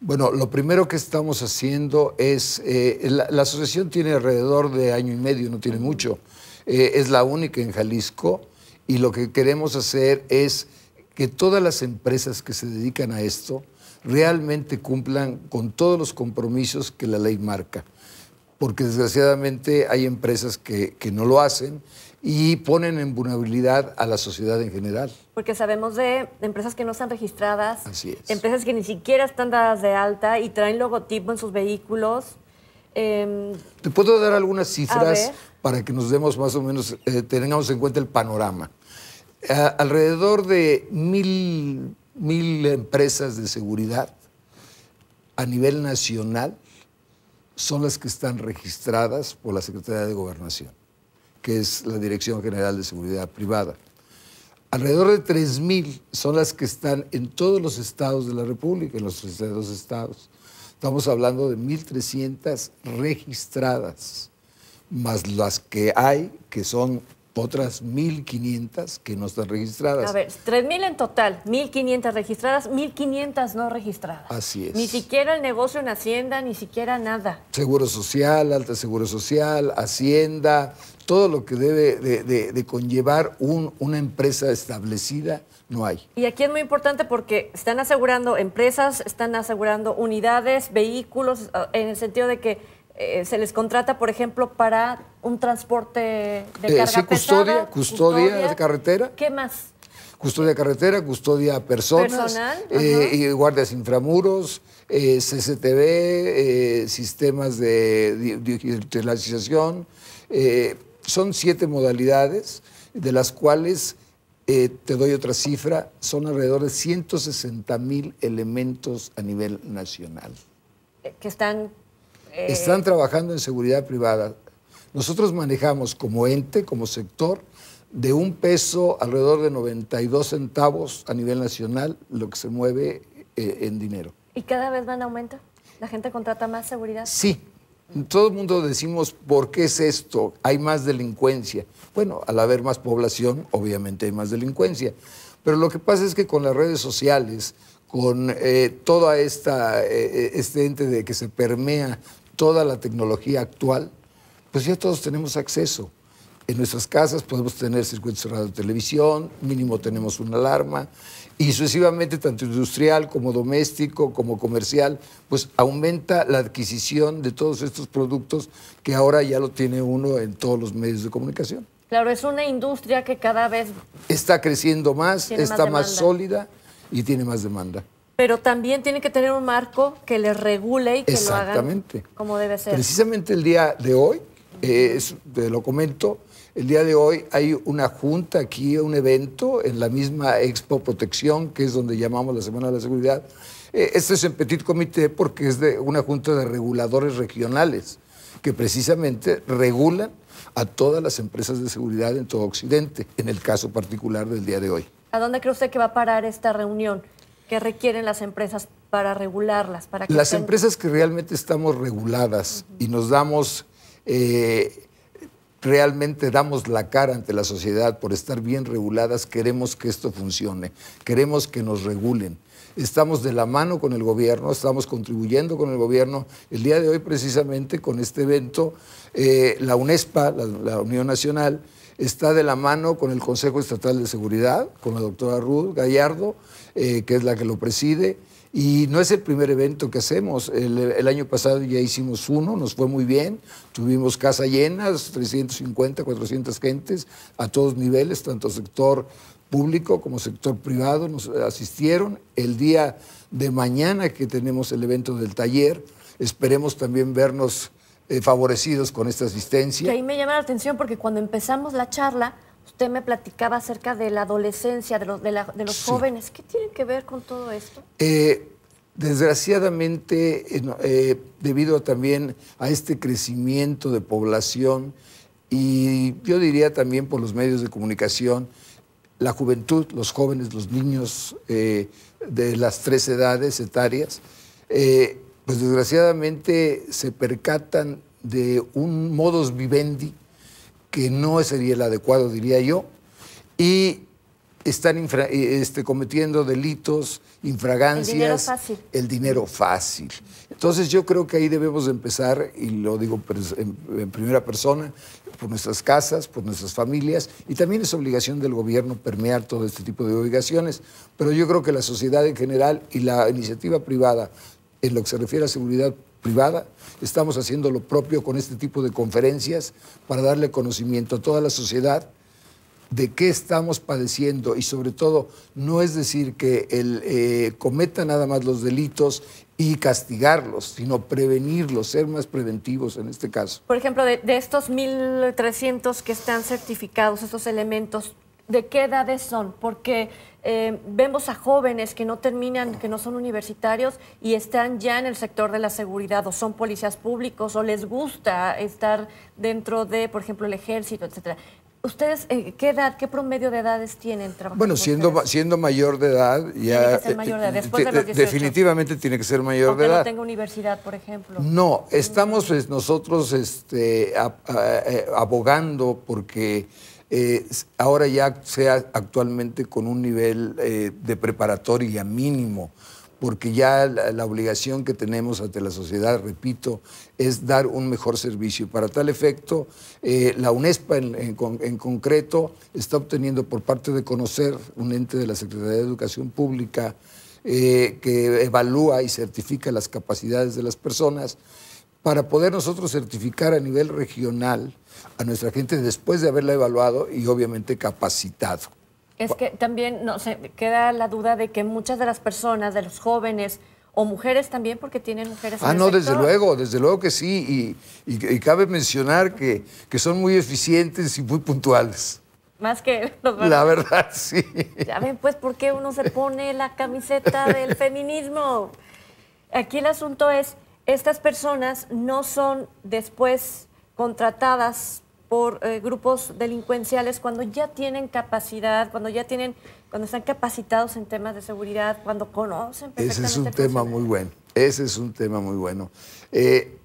Bueno, lo primero que estamos haciendo es, eh, la, asociación tiene alrededor de año y medio, no tiene mucho, es la única en Jalisco y lo que queremos hacer es que todas las empresas que se dedican a esto, realmente cumplan con todos los compromisos que la ley marca. Porque desgraciadamente hay empresas que, no lo hacen y ponen en vulnerabilidad a la sociedad en general. Porque sabemos de empresas que no están registradas, empresas que ni siquiera están dadas de alta y traen logotipo en sus vehículos. Em, Te puedo dar algunas cifras para que nos demos más o menos, eh, tengamos en cuenta el panorama. alrededor de mil mil empresas de seguridad a nivel nacional son las que están registradas por la Secretaría de Gobernación, que es la Dirección General de Seguridad Privada. Alrededor de 3.000 son las que están en todos los estados de la República, en los 32 estados. Estamos hablando de 1.300 registradas, más las que hay, que son otras 1.500 que no están registradas. A ver, 3.000 en total, 1.500 registradas, 1.500 no registradas. Así es. Ni siquiera el negocio en Hacienda, ni siquiera nada. Seguro Social, Alta Seguro Social, Hacienda, todo lo que debe de, de conllevar un, una empresa establecida, no hay. Y aquí es muy importante porque están asegurando empresas, están asegurando unidades, vehículos, ah, en el sentido de que eh, se les contrata, por ejemplo, para un transporte de eh, carga custodia, custodia, de carretera. ¿Qué más? Custodia de carretera, custodia a personas, eh, y guardias inframuros, CCTV, sistemas de digitalización. son siete modalidades, de las cuales, te doy otra cifra, son alrededor de 160 mil elementos a nivel nacional. Que están están eh, trabajando en seguridad privada. Nosotros manejamos como ente, como sector, de un peso alrededor de 92 centavos a nivel nacional lo que se mueve eh, en dinero. ¿Y cada vez van a aumento? ¿La gente contrata más seguridad? Sí. Todo el mundo decimos, ¿por qué es esto? Hay más delincuencia. Bueno, al haber más población, obviamente hay más delincuencia. Pero lo que pasa es que con las redes sociales, con eh, toda esta este ente de que se permea toda la tecnología actual, pues ya todos tenemos acceso. En nuestras casas podemos tener circuitos cerrados de televisión, mínimo tenemos una alarma, y sucesivamente, tanto industrial como doméstico, como comercial, pues aumenta la adquisición de todos estos productos que ahora ya lo tiene uno en todos los medios de comunicación. Claro, es una industria que cada vez... Está creciendo más, está más sólida y tiene más demanda pero también tiene que tener un marco que le regule y que lo hagan como debe ser. Precisamente el día de hoy, eh, te lo comento, el día de hoy hay una junta aquí, un evento en la misma Expo Protección, que es donde llamamos la Semana de la Seguridad. este es en Petit Comité porque es de una junta de reguladores regionales que precisamente regulan a todas las empresas de seguridad en todo Occidente, en el caso particular del día de hoy. ¿A dónde cree usted que va a parar esta reunión? ¿Qué requieren las empresas para regularlas? Para las empresas que realmente estamos reguladas y nos damos, eh, realmente damos la cara ante la sociedad por estar bien reguladas, queremos que esto funcione, queremos que nos regulen. Estamos de la mano con el gobierno, estamos contribuyendo con el gobierno. El día de hoy, precisamente, con este evento, eh, la UNESPA, la, la Unión Nacional, está de la mano con el Consejo Estatal de Seguridad, con la doctora Ruth Gallardo, eh, que es la que lo preside. Y no es el primer evento que hacemos. El, año pasado ya hicimos uno, nos fue muy bien. Tuvimos casa llenas, 350, 400 gentes a todos niveles, tanto sector público como sector privado nos asistieron. El día de mañana que tenemos el evento del taller, esperemos también vernos eh, favorecidos con esta asistencia. Que ahí me llama la atención porque cuando empezamos la charla, me platicaba acerca de la adolescencia, de, los jóvenes. ¿Qué tienen que ver con todo esto? Eh, desgraciadamente, eh, eh, debido también a este crecimiento de población y yo diría también por los medios de comunicación, la juventud, los jóvenes, los niños de las tres edades etarias, pues desgraciadamente se percatan de un modus vivendi que no sería el adecuado, diría yo, y están eh, este, cometiendo delitos, infragancias. El dinero fácil. El dinero fácil. Entonces yo creo que ahí debemos empezar, y lo digo en, primera persona, por nuestras casas, por nuestras familias, y también es obligación del gobierno permear todo este tipo de obligaciones, pero yo creo que la sociedad en general y la iniciativa privada en lo que se refiere a seguridad privada. Estamos haciendo lo propio con este tipo de conferencias para darle conocimiento a toda la sociedad de qué estamos padeciendo y sobre todo no es decir que el, eh, cometa nada más los delitos y castigarlos, sino prevenirlos, ser más preventivos en este caso. Por ejemplo, de, de estos 1.300 que están certificados, estos elementos, ¿de qué edades son? Porque Em, vemos a jóvenes que no terminan, que no son universitarios y están ya en el sector de la seguridad o son policías públicos o les gusta estar dentro de, por ejemplo, el ejército, etcétera. ¿Ustedes eh, qué edad, qué promedio de edades tienen trabajando? Bueno, siendo, siendo mayor de edad, ya. Tiene que eh, ser eh, mayor de edad, Definitivamente tiene que ser mayor de edad. no tenga universidad, por ejemplo. No, estamos pues, nosotros este, abogando porque eh, ahora ya sea actualmente con un nivel eh, de preparatoria mínimo, porque ya la, obligación que tenemos ante la sociedad, repito, es dar un mejor servicio. para tal efecto, eh, la UNESPA en, concreto está obteniendo por parte de conocer un ente de la Secretaría de Educación Pública que evalúa y certifica las capacidades de las personas para poder nosotros certificar a nivel regional a nuestra gente después de haberla evaluado y obviamente capacitado. Es que también no se queda la duda de que muchas de las personas, de los jóvenes, o mujeres también, porque tienen mujeres. Ah, no, desde luego, desde luego que sí, y, cabe mencionar que, son muy eficientes y muy puntuales. Más que los La verdad, sí. Ya ven, pues, ¿por qué uno se pone la camiseta del feminismo? Aquí el asunto es, estas personas no son después contratadas por eh, grupos delincuenciales cuando ya tienen capacidad, cuando ya tienen, cuando están capacitados en temas de seguridad, cuando conocen. Ese es un tema muy bueno. Ese es un tema muy bueno. Eh,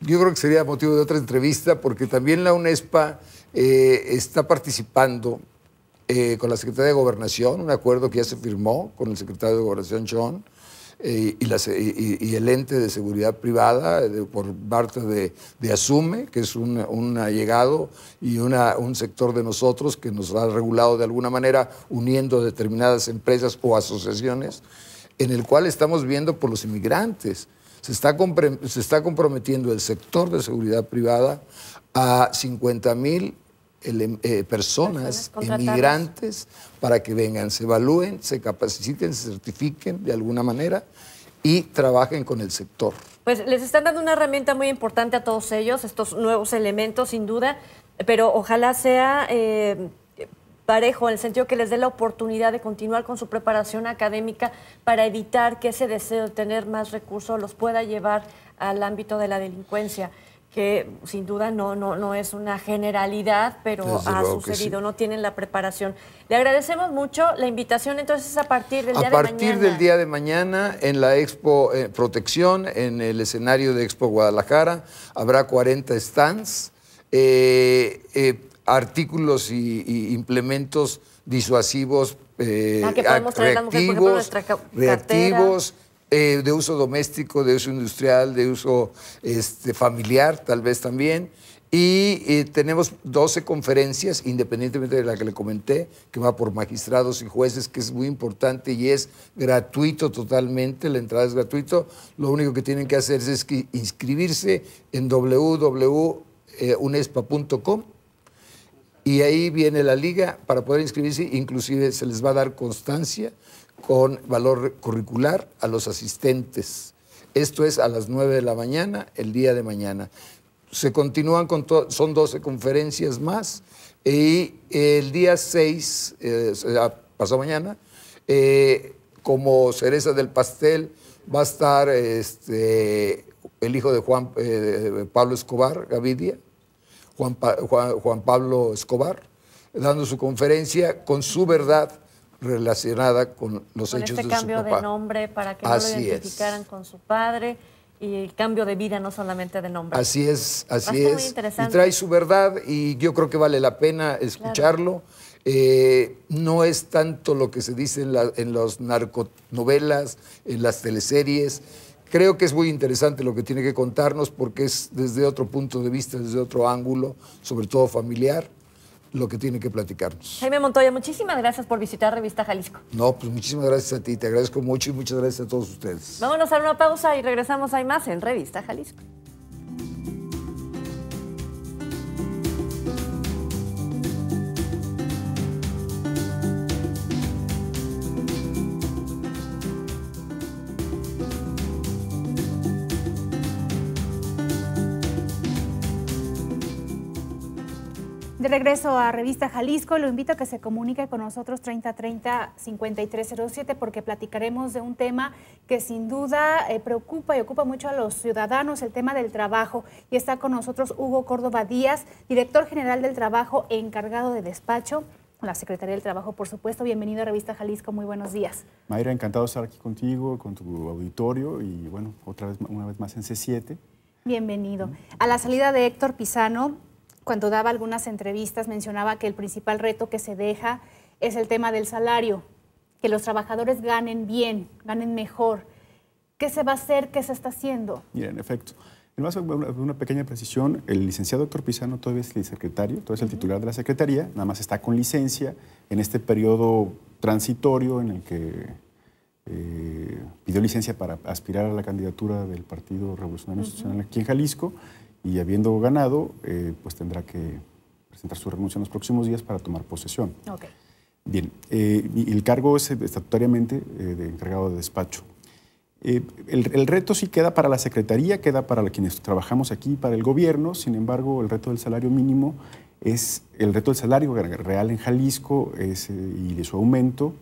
yo creo que sería motivo de otra entrevista porque también la UNESPA eh, está participando con la Secretaría de Gobernación, un acuerdo que ya se firmó con el secretario de Gobernación, John, eh, y, el ente de seguridad privada por parte de, Asume, que es un, allegado y un sector de nosotros que nos ha regulado de alguna manera uniendo determinadas empresas o asociaciones, en el cual estamos viendo por los inmigrantes. Se está, se está comprometiendo el sector de seguridad privada a 50 mil Em, eh, personas, personas inmigrantes para que vengan, se evalúen, se capaciten, se certifiquen de alguna manera y trabajen con el sector. Pues les están dando una herramienta muy importante a todos ellos, estos nuevos elementos sin duda, pero ojalá sea eh, parejo en el sentido que les dé la oportunidad de continuar con su preparación académica para evitar que ese deseo de tener más recursos los pueda llevar al ámbito de la delincuencia que sin duda no, no, no es una generalidad, pero ha sucedido, no tienen la preparación. Le agradecemos mucho la invitación, entonces a partir del día de mañana. A partir del día de mañana en la Expo eh, Protección, en el escenario de Expo Guadalajara, habrá 40 stands, eh, eh, artículos y, implementos disuasivos eh, reactivos, eh, de uso doméstico, de uso industrial, de uso este, familiar tal vez también. Y eh, tenemos 12 conferencias, independientemente de la que le comenté, que va por magistrados y jueces, que es muy importante y es gratuito totalmente, la entrada es gratuito. Lo único que tienen que hacer es inscribirse en www.unespa.com eh, y ahí viene la liga para poder inscribirse, inclusive se les va a dar constancia con valor curricular a los asistentes. Esto es a las 9 de la mañana, el día de mañana. Se continúan con, son 12 conferencias más y el día 6, eh, ah, pasó mañana, eh, como cereza del pastel va a estar este, el hijo de Juan eh, Pablo Escobar, Gavidia, Juan, Juan Pablo Escobar, dando su conferencia con su verdad relacionada con los hechos este de su papá. cambio de nombre para que no lo identificaran con su padre y el cambio de vida, no solamente de nombre. Así es, así es. Y trae su verdad y yo creo que vale la pena escucharlo. Eh, no es tanto lo que se dice en, la, en las narconovelas, en las teleseries. Creo que es muy interesante lo que tiene que contarnos porque es desde otro punto de vista, desde otro ángulo, sobre todo familiar lo que tiene que platicarnos. Jaime Montoya, muchísimas gracias por visitar Revista Jalisco. No, pues muchísimas gracias a ti, te agradezco mucho y muchas gracias a todos ustedes. Vámonos a una pausa y regresamos, hay más en Revista Jalisco. regreso a Revista Jalisco. Lo invito a que se comunique con nosotros 3030-5307 porque platicaremos de un tema que sin duda eh, preocupa y ocupa mucho a los ciudadanos, el tema del trabajo. Y está con nosotros Hugo Córdoba Díaz, director general del trabajo encargado de despacho con la Secretaría del Trabajo, por supuesto. Bienvenido a Revista Jalisco, muy buenos días. Mayra, encantado estar aquí contigo, con tu auditorio y bueno, otra vez, una vez más en C7. Bienvenido. A la salida de Héctor Pisano, cuando daba algunas entrevistas mencionaba que el principal reto que se deja es el tema del salario, que los trabajadores ganen bien, ganen mejor. ¿Qué se va a hacer? ¿Qué se está haciendo? Mira, en efecto. una pequeña precisión, el licenciado doctor Pizano todavía es el secretario, todavía es el titular de la Secretaría, nada más está con licencia en este periodo transitorio en el que eh, pidió licencia para aspirar a la candidatura del Partido Revolucionario Institucional aquí en Jalisco y habiendo ganado, eh, pues tendrá que presentar su renuncia en los próximos días para tomar posesión. Bien, eh, el cargo es estatutariamente eh, de encargado de despacho. el, reto sí queda para la Secretaría, queda para quienes trabajamos aquí, para el gobierno, sin embargo el reto del salario mínimo es el reto del salario real en Jalisco y de su aumento,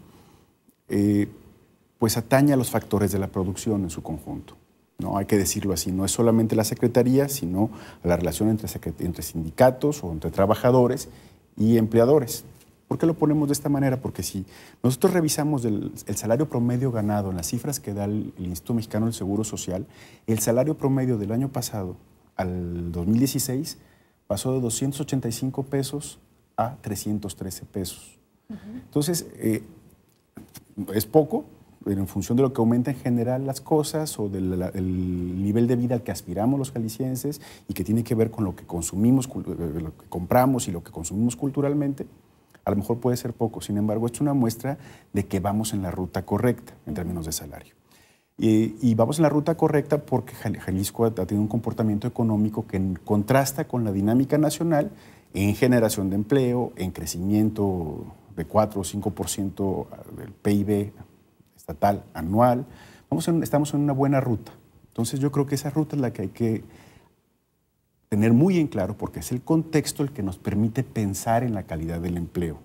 pues atañe a los factores de la producción en su conjunto. No, hay que decirlo así, no es solamente la secretaría, sino la relación entre, entre sindicatos o entre trabajadores y empleadores. ¿Por qué lo ponemos de esta manera? Porque si nosotros revisamos el, salario promedio ganado en las cifras que da el, Instituto Mexicano del Seguro Social, el salario promedio del año pasado al 2016 pasó de 285 pesos a 313 pesos. Entonces, eh, es poco, en función de lo que aumenta en general las cosas o del nivel de vida al que aspiramos los jaliscienses y que tiene que ver con lo que consumimos, eh, eh, lo que compramos y lo que consumimos culturalmente, a lo mejor puede ser poco. Sin embargo, es una muestra de que vamos en la ruta correcta en términos de salario. Y, y vamos en la ruta correcta porque Jalisco ha tenido un comportamiento económico que contrasta con la dinámica nacional en generación de empleo, en crecimiento de 4 o 5% del PIB estatal, anual. estamos en una buena ruta. Entonces yo creo que esa ruta es la que hay que tener muy en claro porque es el contexto el que nos permite pensar en la calidad del empleo.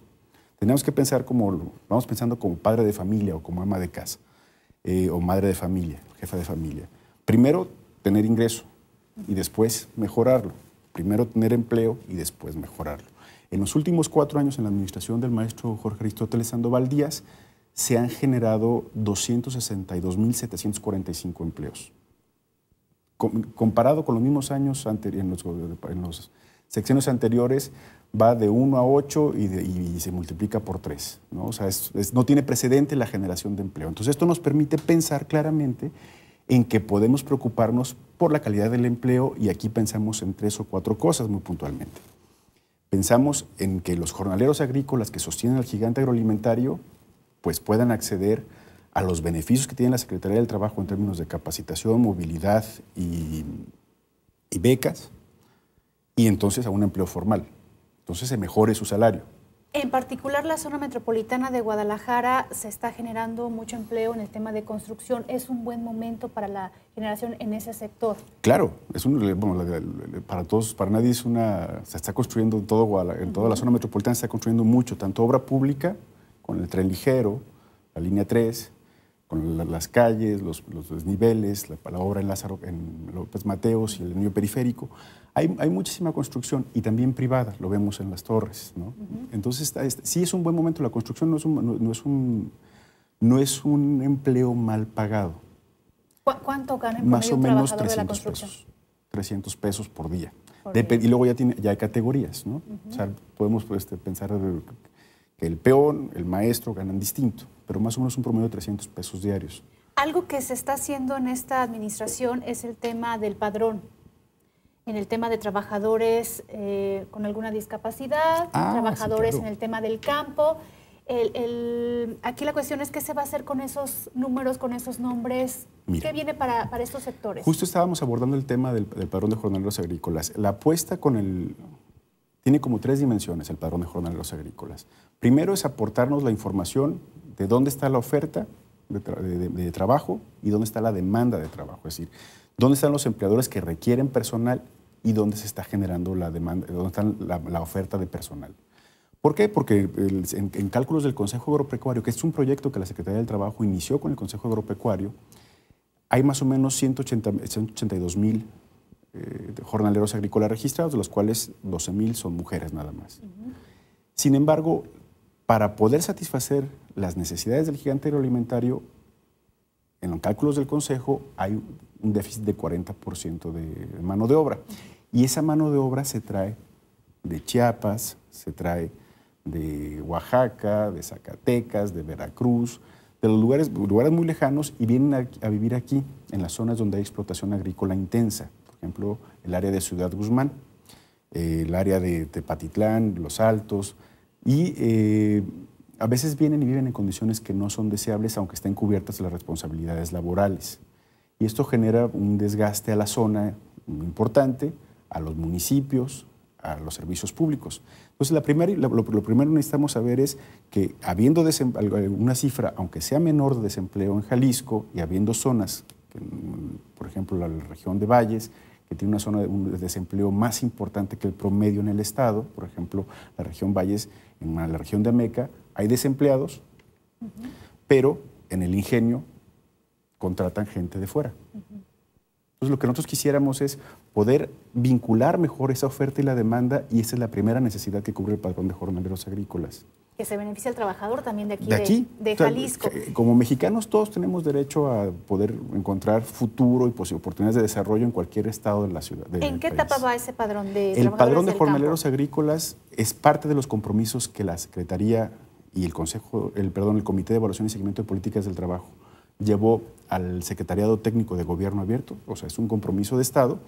Tenemos que pensar como, vamos pensando como padre de familia o como ama de casa, eh, o madre de familia, jefa de familia. Primero, tener ingreso y después mejorarlo. Primero tener empleo y después mejorarlo. En los últimos cuatro años en la administración del maestro Jorge Aristóteles Sandoval Díaz, se han generado 262.745 empleos. Comparado con los mismos años en los, en secciones anteriores, va de 1 a 8 y, se multiplica por 3. ¿no? O sea, no tiene precedente la generación de empleo. Entonces, esto nos permite pensar claramente en que podemos preocuparnos por la calidad del empleo y aquí pensamos en tres o cuatro cosas muy puntualmente. Pensamos en que los jornaleros agrícolas que sostienen al gigante agroalimentario pues puedan acceder a los beneficios que tiene la Secretaría del Trabajo en términos de capacitación, movilidad y, becas, y entonces a un empleo formal. Entonces se mejore su salario. En particular, la zona metropolitana de Guadalajara se está generando mucho empleo en el tema de construcción. ¿Es un buen momento para la generación en ese sector? Claro, es un, para todos, para nadie es una. Se está construyendo en, todo en toda la zona metropolitana, se está construyendo mucho, tanto obra pública con el tren ligero, la línea 3, con las calles, los, desniveles, la, obra en Lázaro, en López Mateos y el anillo periférico. Hay, muchísima construcción y también privada, lo vemos en las torres. Entonces, sí es un buen momento, la construcción no es un, no, es un, no es un empleo mal pagado. ¿Cuánto gana Más o menos 300 pesos. 300 pesos por día. y luego ya, tiene, ya hay categorías, ¿no? O sea, podemos este, pensar que el peón, el maestro ganan distinto, pero más o menos un promedio de 300 pesos diarios. Algo que se está haciendo en esta administración es el tema del padrón, en el tema de trabajadores eh, con alguna discapacidad, ah, trabajadores en el tema del campo. aquí la cuestión es qué se va a hacer con esos números, con esos nombres, qué viene para, estos sectores. Justo estábamos abordando el tema del padrón de jornaleros agrícolas. La apuesta con el, tiene como tres dimensiones el Padrón de de los Agrícolas. Primero es aportarnos la información de dónde está la oferta de, trabajo y dónde está la demanda de trabajo, es decir, dónde están los empleadores que requieren personal y dónde se está generando la demanda, dónde está la, oferta de personal. ¿Por qué? Porque en, cálculos del Consejo Agropecuario, que es un proyecto que la Secretaría del Trabajo inició con el Consejo Agropecuario, hay más o menos 180, 182 mil eh, jornaleros agrícolas registrados, de los cuales 12.000 son mujeres nada más. Sin embargo, para poder satisfacer las necesidades del gigante agroalimentario, en los cálculos del Consejo hay un déficit de 40% de mano de obra. Y esa mano de obra se trae de Chiapas, se trae de Oaxaca, de Zacatecas, de Veracruz, de los lugares, muy lejanos y vienen a vivir aquí, en las zonas donde hay explotación agrícola intensa ejemplo, el área de Ciudad Guzmán, eh, el área de Tepatitlán, Los Altos, y eh, a veces vienen y viven en condiciones que no son deseables, aunque estén cubiertas las responsabilidades laborales. Y esto genera un desgaste a la zona importante, a los municipios, a los servicios públicos. Entonces, la lo, lo, primero que necesitamos saber es que habiendo una cifra, aunque sea menor de desempleo en Jalisco y habiendo zonas, por ejemplo, la región de Valles, que tiene una zona de desempleo más importante que el promedio en el Estado, por ejemplo, la región Valles, en la región de Ameca, hay desempleados, pero en el ingenio contratan gente de fuera. Entonces, lo que nosotros quisiéramos es poder vincular mejor esa oferta y la demanda, y esa es la primera necesidad que cubre el Padrón de jornaleros agrícolas que se beneficia el trabajador también de aquí, de, de, Jalisco. Eh, como mexicanos todos tenemos derecho a poder encontrar futuro y oportunidades de desarrollo en cualquier estado de la ciudad. ¿En qué etapa va ese padrón de El padrón de jornaleros agrícolas es parte de los compromisos que la Secretaría y el Consejo, el perdón, el Comité de Evaluación y Seguimiento de Políticas del Trabajo llevó al Secretariado Técnico de Gobierno Abierto, o sea, es un compromiso de Estado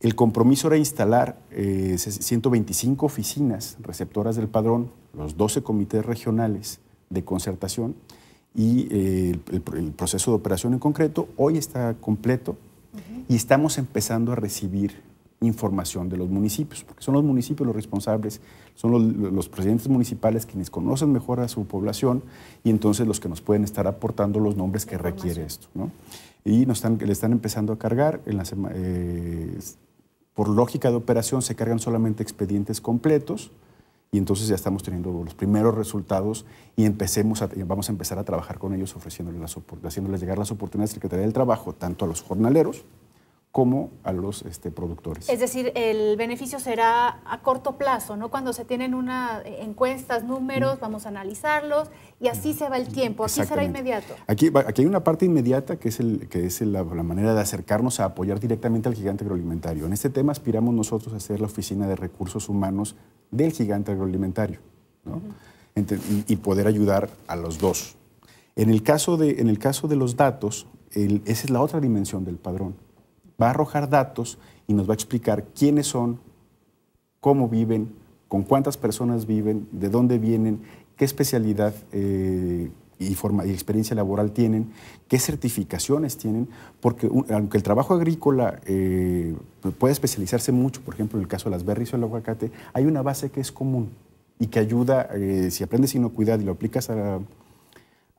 el compromiso era instalar 125 eh, oficinas receptoras del padrón, los 12 comités regionales de concertación y eh, el, proceso de operación en concreto hoy está completo y estamos empezando a recibir información de los municipios, porque son los municipios los responsables, son los, presidentes municipales quienes conocen mejor a su población y entonces los que nos pueden estar aportando los nombres que requiere esto. Y nos están, le están empezando a cargar, en la, eh, por lógica de operación se cargan solamente expedientes completos y entonces ya estamos teniendo los primeros resultados y vamos a empezar a trabajar con ellos ofreciéndoles, las, haciéndoles llegar las oportunidades de Secretaría del Trabajo, tanto a los jornaleros como a los este, productores. Es decir, el beneficio será a corto plazo, ¿no? Cuando se tienen una eh, encuestas, números, vamos a analizarlos y así se va el tiempo. Aquí será inmediato. Aquí, hay una parte inmediata que es, la, manera de acercarnos a apoyar directamente al gigante agroalimentario. En este tema aspiramos nosotros a ser la oficina de recursos humanos del gigante agroalimentario y, poder ayudar a los dos. En el caso de, los datos, esa es la otra dimensión del padrón va a arrojar datos y nos va a explicar quiénes son, cómo viven, con cuántas personas viven, de dónde vienen, qué especialidad eh, y, forma, y experiencia laboral tienen, qué certificaciones tienen, porque aunque el trabajo agrícola eh, puede especializarse mucho, por ejemplo, en el caso de las berries o el aguacate, hay una base que es común y que ayuda, eh, si aprendes inocuidad y lo aplicas a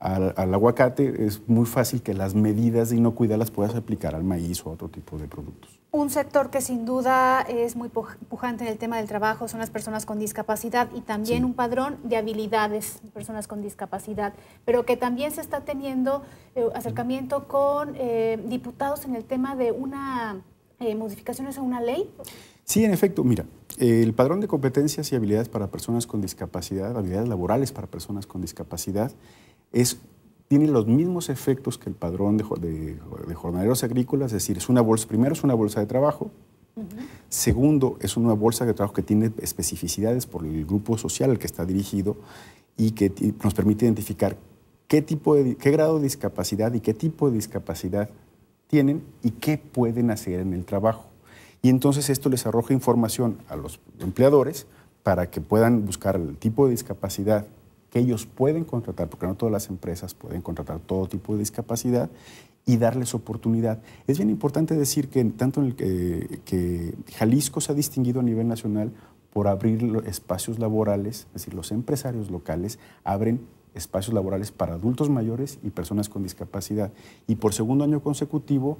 al, al, aguacate, es muy fácil que las medidas de inocuidad las puedas aplicar al maíz o a otro tipo de productos. Un sector que sin duda es muy pujante en el tema del trabajo son las personas con discapacidad y también un padrón de habilidades, personas con discapacidad, pero que también se está teniendo eh, acercamiento con eh, diputados en el tema de una eh, modificaciones a una ley. Sí, en efecto, mira, el padrón de competencias y habilidades para personas con discapacidad, habilidades laborales para personas con discapacidad, es, tiene los mismos efectos que el padrón de, jornaleros agrícolas, es decir, es una bolsa, primero es una bolsa de trabajo, segundo es una bolsa de trabajo que tiene especificidades por el grupo social al que está dirigido y que nos permite identificar qué, tipo de, qué grado de discapacidad y qué tipo de discapacidad tienen y qué pueden hacer en el trabajo. Y entonces esto les arroja información a los empleadores para que puedan buscar el tipo de discapacidad que ellos pueden contratar, porque no todas las empresas pueden contratar todo tipo de discapacidad y darles oportunidad. Es bien importante decir que tanto en el que, Jalisco se ha distinguido a nivel nacional por abrir espacios laborales, es decir, los empresarios locales abren espacios laborales para adultos mayores y personas con discapacidad. Y por segundo año consecutivo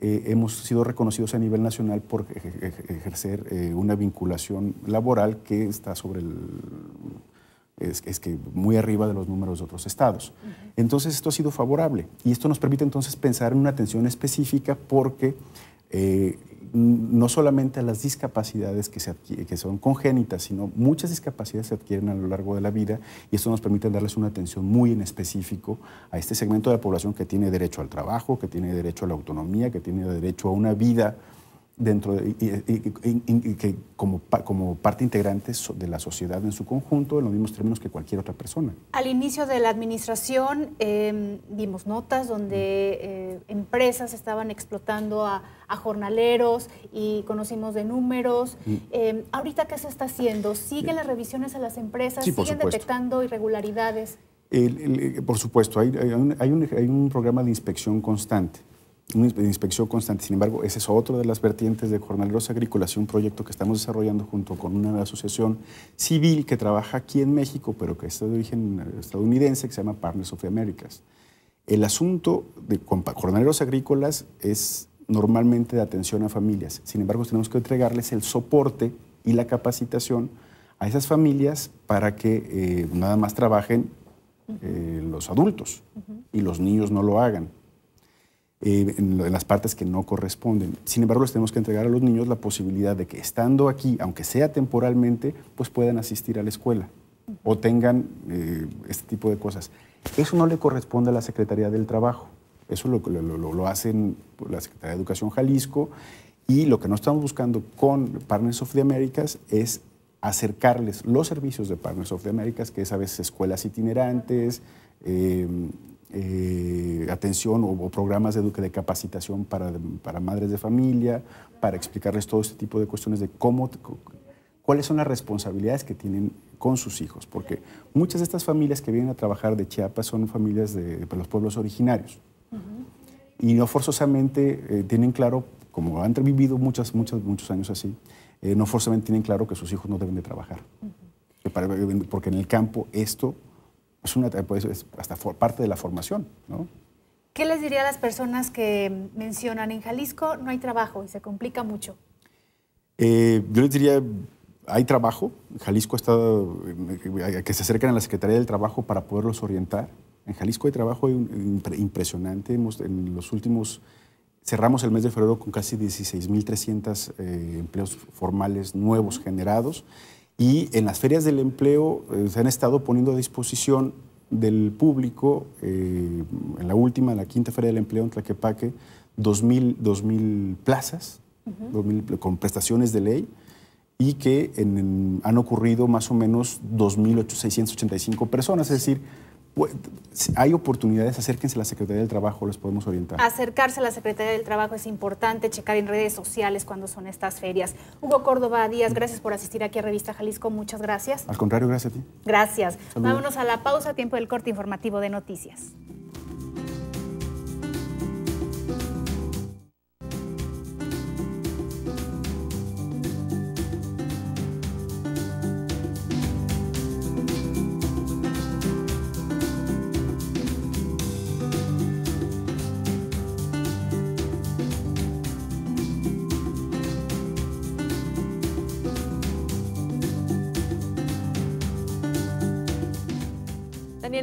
eh, hemos sido reconocidos a nivel nacional por ejercer eh, una vinculación laboral que está sobre el es, que muy arriba de los números de otros estados. Entonces esto ha sido favorable y esto nos permite entonces pensar en una atención específica porque eh, no solamente las discapacidades que, se que son congénitas, sino muchas discapacidades se adquieren a lo largo de la vida y esto nos permite darles una atención muy en específico a este segmento de la población que tiene derecho al trabajo, que tiene derecho a la autonomía, que tiene derecho a una vida dentro de, y, que como, como parte integrante de la sociedad en su conjunto en los mismos términos que cualquier otra persona. Al inicio de la administración em, dimos vimos notas donde eh, empresas estaban explotando a, jornaleros y conocimos de números. Em, ahorita, ¿qué se está haciendo? ¿Siguen las revisiones a las empresas? ¿Siguen detectando irregularidades? Eh, por supuesto, hay un programa de inspección constante una inspección constante. Sin embargo, ese es otro de las vertientes de Jornaleros Agrícolas y un proyecto que estamos desarrollando junto con una asociación civil que trabaja aquí en México, pero que es de origen estadounidense, que se llama Partners of the Americas. El asunto de jornaleros agrícolas es normalmente de atención a familias. Sin embargo, tenemos que entregarles el soporte y la capacitación a esas familias para que eh, nada más trabajen eh, los adultos y los niños no lo hagan. Eh, en, las partes que no corresponden. Sin embargo, les tenemos que entregar a los niños la posibilidad de que estando aquí, aunque sea temporalmente, pues puedan asistir a la escuela o tengan eh, este tipo de cosas. Eso no le corresponde a la Secretaría del Trabajo. Eso lo, lo, hacen la Secretaría de Educación Jalisco y lo que no estamos buscando con Partners of the Americas es acercarles los servicios de Partners of the Americas, que es a veces escuelas itinerantes, eh, eh, atención o, programas de, de capacitación para, madres de familia, para explicarles todo este tipo de cuestiones de cómo, cuáles son las responsabilidades que tienen con sus hijos, porque muchas de estas familias que vienen a trabajar de Chiapas son familias de, los pueblos originarios y no forzosamente eh, tienen claro, como han vivido muchas, muchas, muchos años así, eh, no forzosamente tienen claro que sus hijos no deben de trabajar, porque en el campo esto pues, es, hasta parte de la formación. ¿no? ¿Qué les diría a las personas que mencionan en Jalisco no hay trabajo y se complica mucho? Eh, yo les diría, hay trabajo. Jalisco está, eh, que se acercan a la Secretaría del Trabajo para poderlos orientar. En Jalisco hay trabajo impresionante. en los últimos, cerramos el mes de febrero con casi 16.300 eh, empleos formales nuevos generados. Y en las ferias del empleo eh, se han estado poniendo a disposición del público, eh, en la última, en la quinta feria del empleo en Tlaquepaque, 2.000, 2000 plazas con prestaciones de ley y que han ocurrido más o menos 2.685 personas, es decir, pues, hay oportunidades, acérquense a la Secretaría del Trabajo, los podemos orientar. Acercarse a la Secretaría del Trabajo es importante, checar en redes sociales cuando son estas ferias. Hugo Córdoba Díaz, gracias por asistir aquí a Revista Jalisco, muchas gracias. Al contrario, gracias a ti. Gracias. Vámonos a la pausa, tiempo del corte informativo de noticias.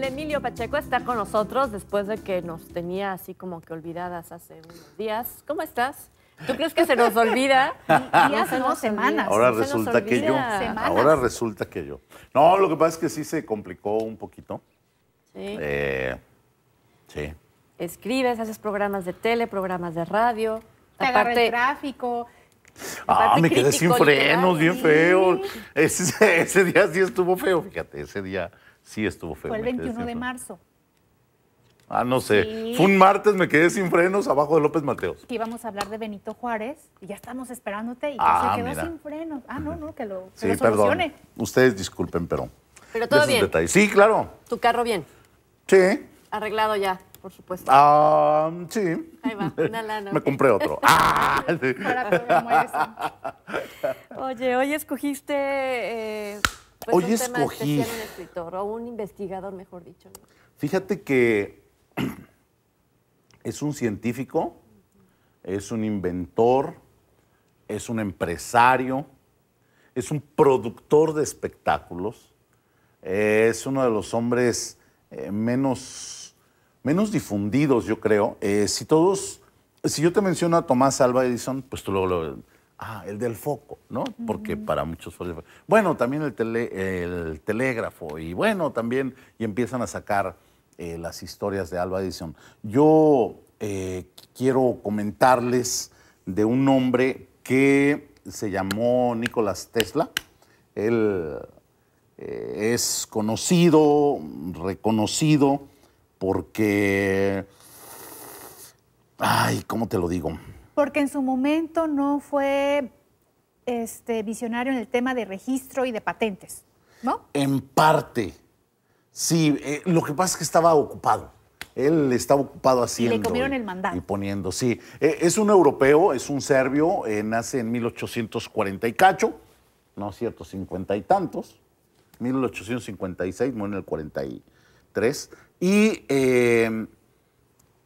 Emilio Pacheco está con nosotros después de que nos tenía así como que olvidadas hace unos días. ¿Cómo estás? ¿Tú crees que se nos olvida? Y, hace dos semanas. Ahora resulta que yo. Ahora resulta que yo. No, lo que pasa es que sí se complicó un poquito. Sí. Eh, sí. Escribes, haces programas de tele, programas de radio. Te aparte, el tráfico. Ah, me quedé sin frenos, bien feo. ese día sí estuvo feo, fíjate, ese día sí estuvo feo. Fue el 21 de marzo. Ah, no sé. Fue un martes, me quedé sin frenos abajo de López Mateos. Que íbamos a hablar de Benito Juárez y ya estamos esperándote y ah, se quedó sin frenos. Ah, no, no, que lo, solucione. Ustedes disculpen, pero. Pero todo bien. Sí, claro. ¿Tu carro bien? Sí. Arreglado ya, por supuesto. Ah, sí. Ahí va, una lana. me compré otro. ¡Ah! Oye, hoy escogiste. Eh, hoy pues, escogí. un escritor o un investigador, mejor dicho. Fíjate que es un científico, es un inventor, es un empresario, es un productor de espectáculos, es uno de los hombres eh, menos, menos difundidos, yo creo. Eh, si todos, si yo te menciono a Tomás Alba Edison, pues tú lo Ah, el del foco, ¿no? Porque para muchos fue Bueno, también el, el telégrafo y bueno, también, y empiezan a sacar eh, las historias de Alba Edison. Yo eh, quiero comentarles de un hombre que se llamó Nicolás Tesla. Él eh, es conocido, reconocido, porque... Ay, ¿cómo te lo digo? Porque en su momento no fue este, visionario en el tema de registro y de patentes, ¿no? En parte. Sí, eh, lo que pasa es que estaba ocupado. Él estaba ocupado haciendo. Y le comieron el mandato. Y poniendo, sí. Eh, es un europeo, es un serbio, eh, nace en 1840 y cacho, no es cierto, cincuenta y tantos. 1856, muere en el 43. Y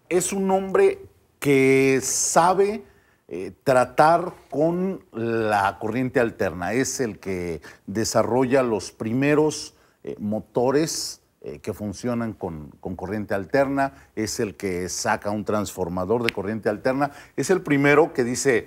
es un hombre que sabe eh, tratar con la corriente alterna. Es el que desarrolla los primeros eh, motores eh, que funcionan con, con, corriente alterna, es el que saca un transformador de corriente alterna, es el primero que dice,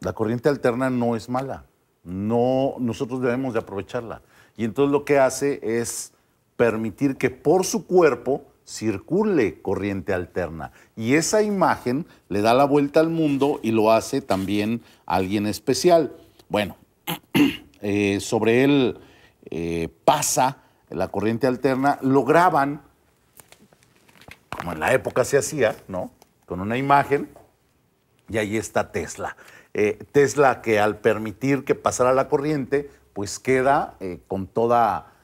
la corriente alterna no es mala, no, nosotros debemos de aprovecharla. Y entonces lo que hace es permitir que por su cuerpo, circule corriente alterna. Y esa imagen le da la vuelta al mundo y lo hace también alguien especial. Bueno, eh, sobre él eh, pasa la corriente alterna, lo graban, como en la época se hacía, ¿no? Con una imagen, y ahí está Tesla. Eh, Tesla que al permitir que pasara la corriente, pues queda con toda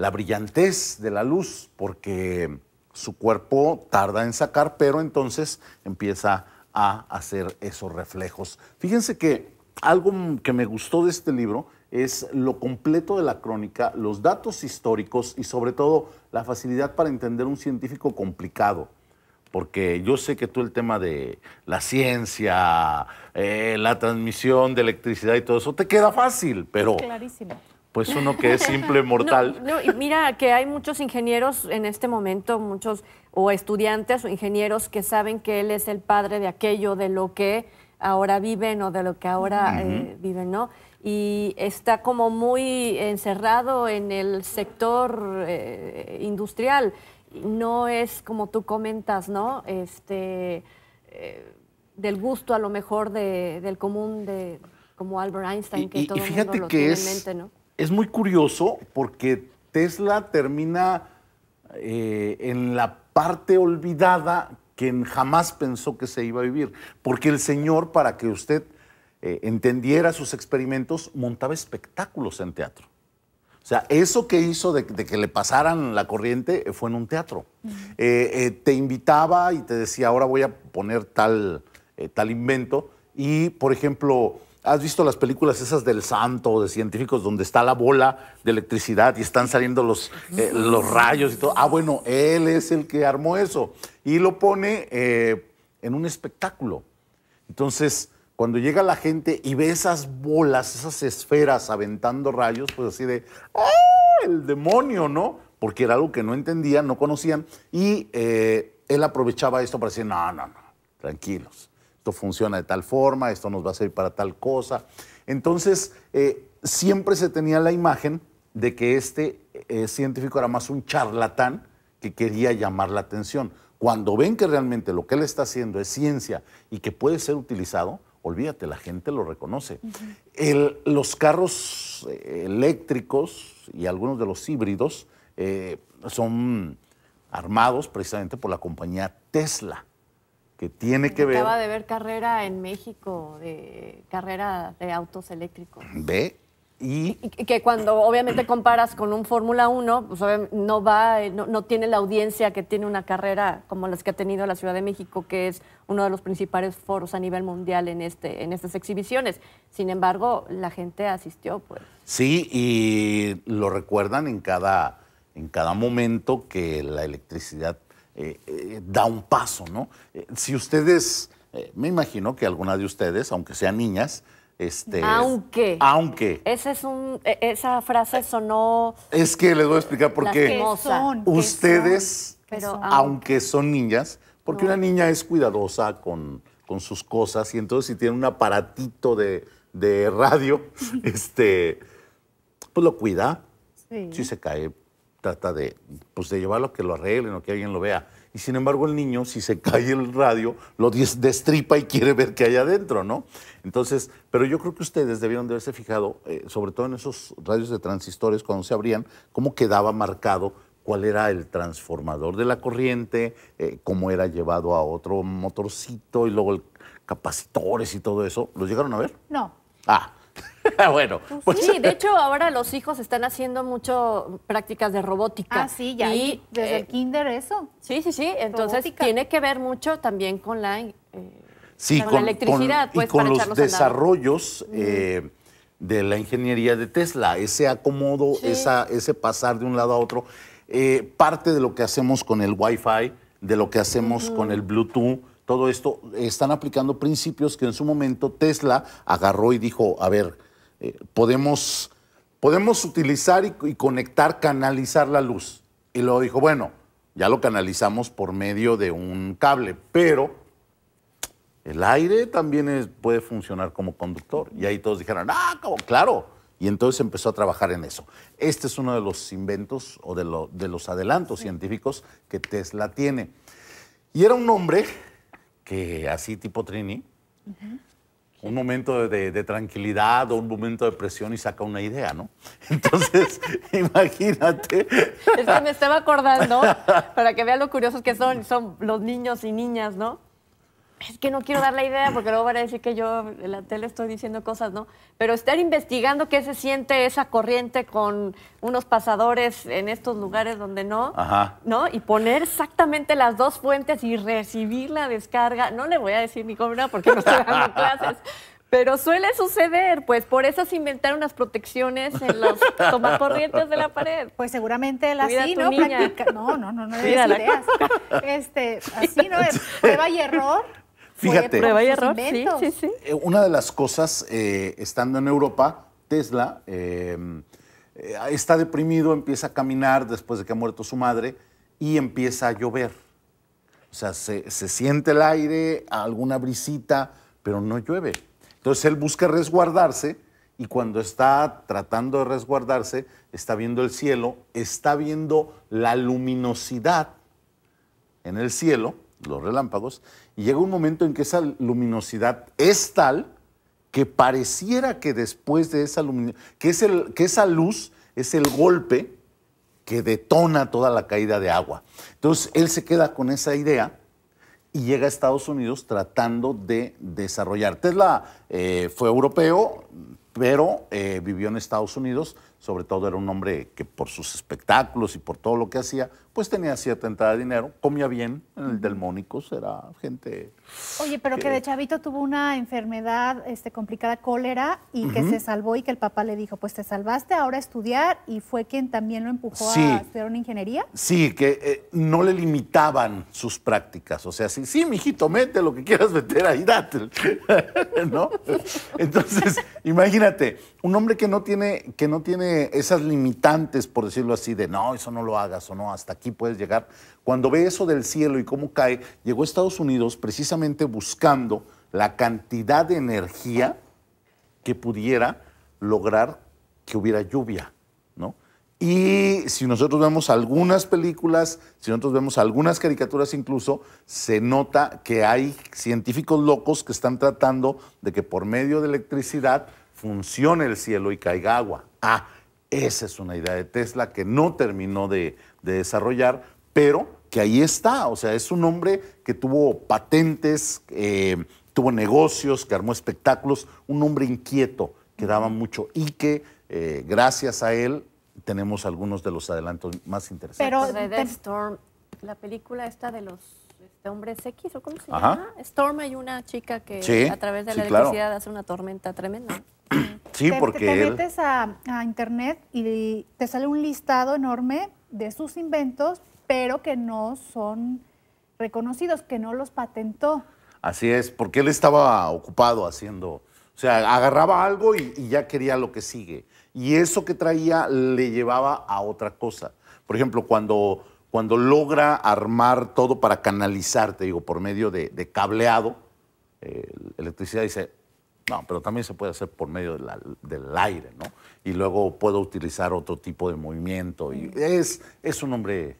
la brillantez de la luz, porque su cuerpo tarda en sacar, pero entonces empieza a hacer esos reflejos. Fíjense que algo que me gustó de este libro es lo completo de la crónica, los datos históricos y sobre todo la facilidad para entender un científico complicado. Porque yo sé que tú el tema de la ciencia, eh, la transmisión de electricidad y todo eso te queda fácil, pero Clarísimo pues uno que es simple mortal. No, mira que hay muchos ingenieros en este momento, muchos o estudiantes o ingenieros que saben que él es el padre de aquello, de lo que ahora viven o de lo que ahora eh, viven, ¿no? Y está como muy encerrado en el sector eh, industrial. No es como tú comentas, ¿no? Este, eh, del gusto a lo mejor del común de como Albert Einstein, que todo el mundo lo tiene en ¿no? es muy curioso porque Tesla termina eh, en la parte olvidada que jamás pensó que se iba a vivir, porque el señor, para que usted eh, entendiera sus experimentos, montaba espectáculos en teatro. O sea, eso que hizo de, que le pasaran la corriente fue en un teatro. Eh, te invitaba y te decía, ahora voy a poner tal, tal invento. Y, por ejemplo, ¿Has visto las películas esas del santo, de científicos, donde está la bola de electricidad y están saliendo los, eh, los rayos y todo? Ah, bueno, él es el que armó eso y lo pone eh, en un espectáculo. Entonces, cuando llega la gente y ve esas bolas, esas esferas aventando rayos, pues así de, ¡ah, el demonio, ¿no? Porque era algo que no entendían, no conocían, y eh, él aprovechaba esto para decir, no, no, no, tranquilos esto funciona de tal forma, esto nos va a servir para tal cosa. Entonces, eh, siempre se tenía la imagen de que este eh, científico era más un charlatán que quería llamar la atención. Cuando ven que realmente lo que él está haciendo es ciencia y que puede ser utilizado, olvídate, la gente lo reconoce. los carros eh, eléctricos y algunos de los híbridos son armados precisamente por la compañía Tesla que tiene que ver. Acaba de ver carrera en México, de carrera de autos eléctricos. Ve. Y... que cuando obviamente comparas con un Fórmula 1, pues no va, no, tiene la audiencia que tiene una carrera como las que ha tenido la Ciudad de México, que es uno de los principales foros a nivel mundial en, este, en estas exhibiciones. Sin embargo, la gente asistió, pues. Sí, y lo recuerdan en cada, en cada momento que la electricidad eh, eh, da un paso, ¿no? Eh, si ustedes, me imagino que alguna de ustedes, aunque sean niñas, este, aunque. Aunque. Ese es un, e, esa frase sonó. Es que les voy a explicar por qué. ustedes, aunque son niñas, porque una niña es cuidadosa con, sus cosas y entonces si tiene un aparatito de, radio, este, pues lo cuida. Sí. Si se cae, trata de, pues, de llevarlo a que lo arreglen o que alguien lo vea. Y sin embargo, el niño, si se cae el radio, lo destripa y quiere ver qué hay adentro, ¿no? Entonces, pero yo creo que ustedes debieron de haberse fijado, eh, sobre todo en esos radios de transistores, cuando se abrían, cómo quedaba marcado cuál era el transformador de la corriente, eh, cómo era llevado a otro motorcito y luego el capacitores y todo eso. ¿Los llegaron a ver? No. Ah, Ah, bueno. Pues pues sí, de hecho ahora los hijos están haciendo mucho prácticas de robótica. Ah, sí, ya. Y, desde el eh, kinder eso. Sí, sí, sí. Entonces tiene que ver mucho también con la, eh, electricidad. Con, pues, los desarrollos mm. eh, de la ingeniería de Tesla, ese acomodo, ese pasar de un lado a otro. parte de lo que hacemos con el Wi-Fi, de lo que hacemos con el Bluetooth todo esto, están aplicando principios que en su momento Tesla agarró y dijo, a ver, eh, podemos, podemos utilizar y, conectar, canalizar la luz. Y luego dijo, bueno, ya lo canalizamos por medio de un cable, pero el aire también puede funcionar como conductor. Y ahí todos dijeron, ah, claro. Y entonces empezó a trabajar en eso. Este es uno de los inventos o de, los adelantos científicos que Tesla tiene. Y era un hombre así tipo Trini, un momento de, tranquilidad o un momento de presión y saca una idea, ¿no? Entonces, imagínate. Es que me estaba acordando, para que vean lo curiosos que son, son los niños y niñas, ¿no? es que no quiero dar la idea porque luego van a decir que yo en la tele estoy diciendo cosas, ¿no? Pero estar investigando qué se siente esa corriente con unos pasadores en estos lugares donde no, ¿no? Y poner exactamente las dos fuentes y recibir la descarga. No le voy a decir ni cómo, porque no estoy dando clases. Pero suele suceder, pues por eso se inventaron las protecciones en los tomacorrientes de la pared. Pues seguramente él así, ¿no? Practica... No, no, no, no, no ideas. Este, así, ¿no? Prueba y error. Fíjate. Eh, una de las cosas, eh, estando en Europa, Tesla eh, está deprimido, empieza a caminar después de que ha muerto su madre y empieza a llover. O sea, se, se siente el aire, alguna brisita, pero no llueve. Entonces él busca resguardarse y cuando está tratando de resguardarse, está viendo el cielo, está viendo la luminosidad en el cielo los relámpagos, y llega un momento en que esa luminosidad es tal que pareciera que después de esa luminosidad, que, es el, que esa luz es el golpe que detona toda la caída de agua. Entonces, él se queda con esa idea y llega a Estados Unidos tratando de desarrollar. Tesla eh, fue europeo, pero eh, vivió en Estados Unidos, sobre todo era un hombre que por sus espectáculos y por todo lo que hacía, pues, tenía cierta entrada de dinero, comía bien, en el mónico era gente... Oye, pero que, de chavito tuvo una enfermedad este, complicada, cólera, y que se salvó y que el papá le dijo, pues te salvaste, ahora a estudiar, y fue quien también lo empujó a estudiar una ingeniería. Sí, que eh, no le limitaban sus prácticas, o sea, sí, sí, mijito, mete lo que quieras meter ahí, date, Entonces, imagínate, un hombre que no tiene, que no tiene esas limitantes, por decirlo así, de no, eso no lo hagas o no, hasta aquí puedes llegar. Cuando ve eso del cielo y cómo cae, llegó a Estados Unidos precisamente buscando la cantidad de energía que pudiera lograr que hubiera lluvia, ¿no? Y si nosotros vemos algunas películas, si nosotros vemos algunas caricaturas incluso, se nota que hay científicos locos que están tratando de que por medio de electricidad funcione el cielo y caiga agua. Ah, esa es una idea de Tesla que no terminó de, de desarrollar, pero que ahí está, o sea, es un hombre que tuvo patentes, eh, tuvo negocios, que armó espectáculos, un hombre inquieto, que daba mucho y que eh, gracias a él tenemos algunos de los adelantos más interesantes. Pero The Storm, la película esta de los de este Hombres X, ¿o cómo se llama? Storm hay una chica que a través de la electricidad hace una tormenta tremenda. Sí, porque porque... Te, metes a, internet y te sale un listado enorme de sus inventos, pero que no son reconocidos, que no los patentó. Así es, porque él estaba ocupado haciendo... O sea, agarraba algo y, ya quería lo que sigue. Y eso que traía le llevaba a otra cosa. Por ejemplo, cuando cuando logra armar todo para canalizar, te digo, por medio de, cableado, eh, electricidad dice, no, pero también se puede hacer por medio del aire, ¿no? Y luego puedo utilizar otro tipo de movimiento. Y es, es un hombre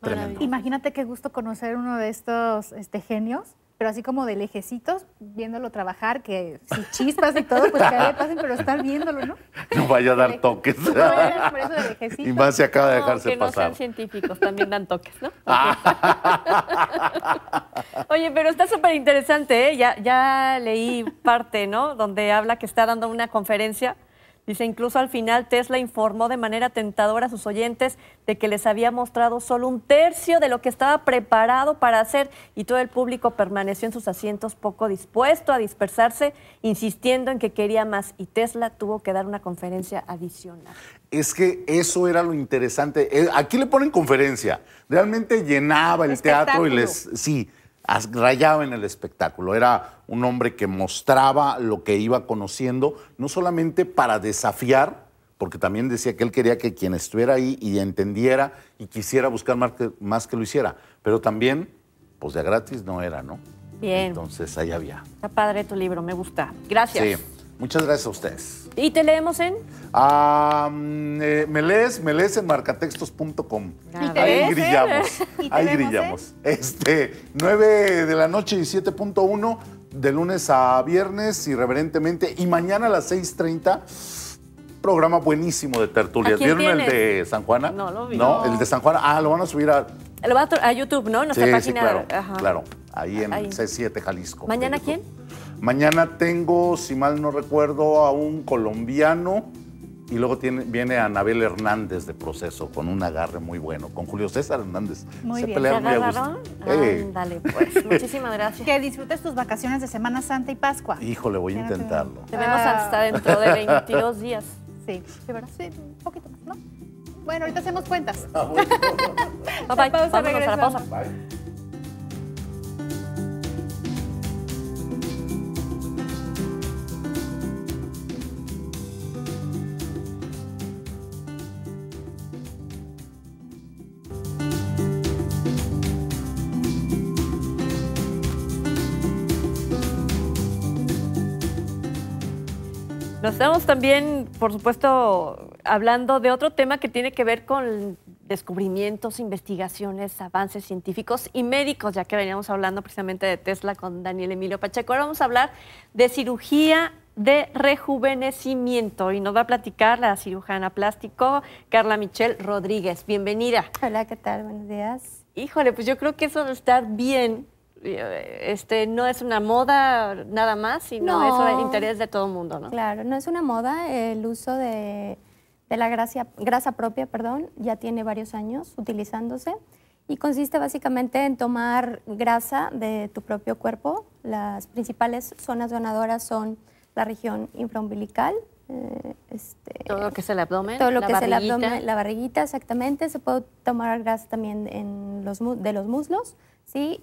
tremendo. Imagínate qué gusto conocer uno de estos este, genios pero así como de lejecitos, viéndolo trabajar, que si chispas y todo, pues que le pasen, pero estar viéndolo, ¿no? No vaya a dar toques. No, Y más se acaba de dejarse que pasar. no sean científicos, también dan toques, ¿no? Ah. Oye, pero está súper interesante, ¿eh? Ya, ya leí parte, ¿no? Donde habla que está dando una conferencia Dice, incluso al final Tesla informó de manera tentadora a sus oyentes de que les había mostrado solo un tercio de lo que estaba preparado para hacer y todo el público permaneció en sus asientos poco dispuesto a dispersarse, insistiendo en que quería más y Tesla tuvo que dar una conferencia adicional. Es que eso era lo interesante. Eh, aquí le ponen conferencia. Realmente llenaba el teatro y les... Sí rayaba en el espectáculo. Era un hombre que mostraba lo que iba conociendo, no solamente para desafiar, porque también decía que él quería que quien estuviera ahí y entendiera y quisiera buscar más que, más que lo hiciera, pero también, pues ya gratis no era, ¿no? Bien. Entonces ahí había. Está padre tu libro, me gusta. Gracias. Sí. Muchas gracias a ustedes. ¿Y te leemos en? Ah, eh, en marcatextos.com. Ahí eh? grillamos. ahí eh? grillamos. Este, 9 de la noche y 7.1 de lunes a viernes, irreverentemente. Y mañana a las 6.30 programa buenísimo de tertulias. ¿Vieron el de San Juana? No, lo vi. No, el de San Juana. Ah, lo van a subir a. Lo va a, YouTube, ¿no? nuestra sí, página. Sí, claro, claro. Ahí en 67 C7 Jalisco. ¿Mañana quién? Mañana tengo, si mal no recuerdo, a un colombiano y luego tiene, viene Anabel Hernández de proceso con un agarre muy bueno, con Julio César Hernández. Muy Se bien, ¿te agarraron? Ándale, pues, muchísimas gracias. Que disfrutes tus vacaciones de Semana Santa y Pascua. Híjole, voy a intentarlo. Te vemos hasta ah. dentro de 22 días. Sí, de verdad, sí, un poquito más, ¿no? Bueno, ahorita hacemos cuentas. Ah, bye, Pausa, pausa. Bye. Estamos también, por supuesto, hablando de otro tema que tiene que ver con descubrimientos, investigaciones, avances científicos y médicos, ya que veníamos hablando precisamente de Tesla con Daniel Emilio Pacheco. Ahora vamos a hablar de cirugía de rejuvenecimiento y nos va a platicar la cirujana plástico Carla Michelle Rodríguez. Bienvenida. Hola, ¿qué tal? Buenos días. Híjole, pues yo creo que eso de estar bien eh, este, no es una moda nada más, sino eso es un interés de todo el mundo, ¿no? Claro, no es una moda. El uso de, de la grasa, grasa propia perdón, ya tiene varios años utilizándose y consiste básicamente en tomar grasa de tu propio cuerpo. Las principales zonas donadoras son la región infraumbilical, eh, este, todo lo que es el abdomen. Todo lo la que barriguita. es el abdomen, la barriguita, exactamente. Se puede tomar grasa también en los, de los muslos, Sí,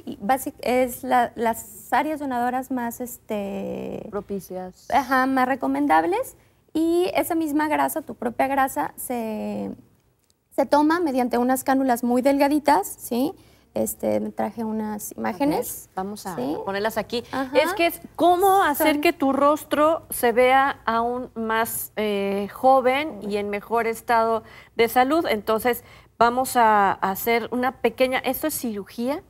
es las áreas donadoras más este, propicias. Ajá, más recomendables. Y esa misma grasa, tu propia grasa, se, toma mediante unas cánulas muy delgaditas, ¿sí? Este, me traje unas imágenes. vamos a ponerlas aquí. Es que es cómo hacer que tu rostro se vea aún más eh, joven y en mejor estado de salud. Entonces, vamos a hacer una pequeña. ¿Esto es cirugía?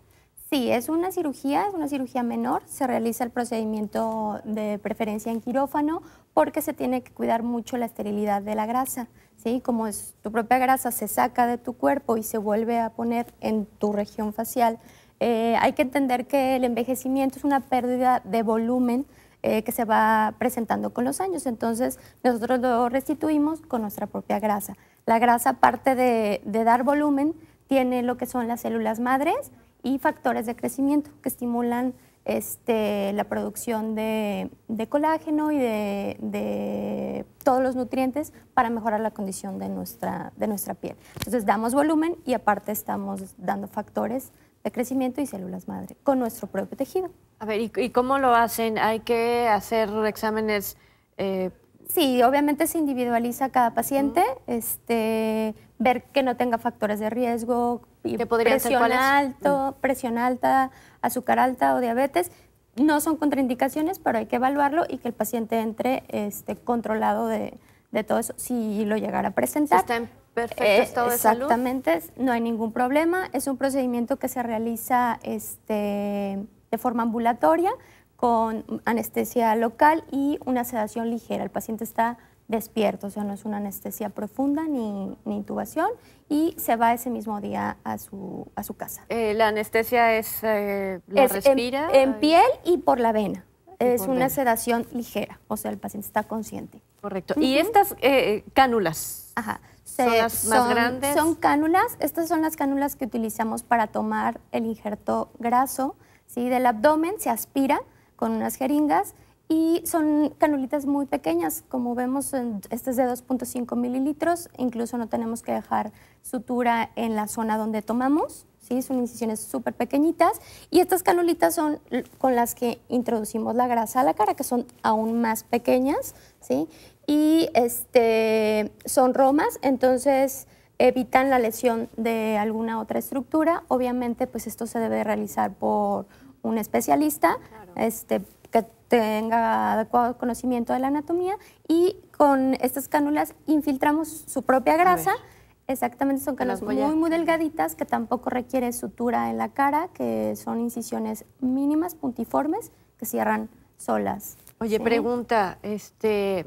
Sí, es una cirugía, es una cirugía menor. Se realiza el procedimiento de preferencia en quirófano porque se tiene que cuidar mucho la esterilidad de la grasa. ¿sí? Como es, tu propia grasa se saca de tu cuerpo y se vuelve a poner en tu región facial, eh, hay que entender que el envejecimiento es una pérdida de volumen eh, que se va presentando con los años. Entonces, nosotros lo restituimos con nuestra propia grasa. La grasa, aparte de dar volumen, tiene lo que son las células madres y factores de crecimiento que estimulan este, la producción de, colágeno y de, todos los nutrientes para mejorar la condición de nuestra, de nuestra piel. Entonces damos volumen y aparte estamos dando factores de crecimiento y células madre con nuestro propio tejido. A ver, ¿y, cómo lo hacen? ¿Hay que hacer exámenes? Eh, sí, obviamente se individualiza cada paciente, este, ver que no tenga factores de riesgo, presión alto, mm. presión alta, azúcar alta o diabetes. No son contraindicaciones, pero hay que evaluarlo y que el paciente entre este, controlado de, todo eso si lo llegara a presentar. está en perfecto eh, estado de salud. Exactamente, no hay ningún problema. Es un procedimiento que se realiza este, de forma ambulatoria con anestesia local y una sedación ligera. El paciente está despierto, o sea, no es una anestesia profunda ni, intubación y se va ese mismo día a su, casa. Eh, ¿La anestesia es, eh, respira? En, eh, piel y por la vena. es una sedación ligera, o sea, el paciente está consciente. Correcto. ¿Y estas cánulas? Ajá. ¿Son más grandes? Son cánulas. Estas son las cánulas que utilizamos para tomar el injerto graso ¿sí? del abdomen. Se aspira con unas jeringas y son canulitas muy pequeñas, como vemos, este es de 2.5 mililitros, incluso no tenemos que dejar sutura en la zona donde tomamos, ¿sí? son incisiones súper pequeñitas, y estas canulitas son con las que introducimos la grasa a la cara, que son aún más pequeñas, ¿sí? y este, son romas, entonces evitan la lesión de alguna otra estructura, obviamente pues esto se debe realizar por un especialista, este, tenga adecuado conocimiento de la anatomía y con estas cánulas infiltramos su propia grasa. Exactamente, son cánulas muy, muy delgaditas que tampoco requiere sutura en la cara, que son incisiones mínimas, puntiformes, que cierran solas. Oye, pregunta, este,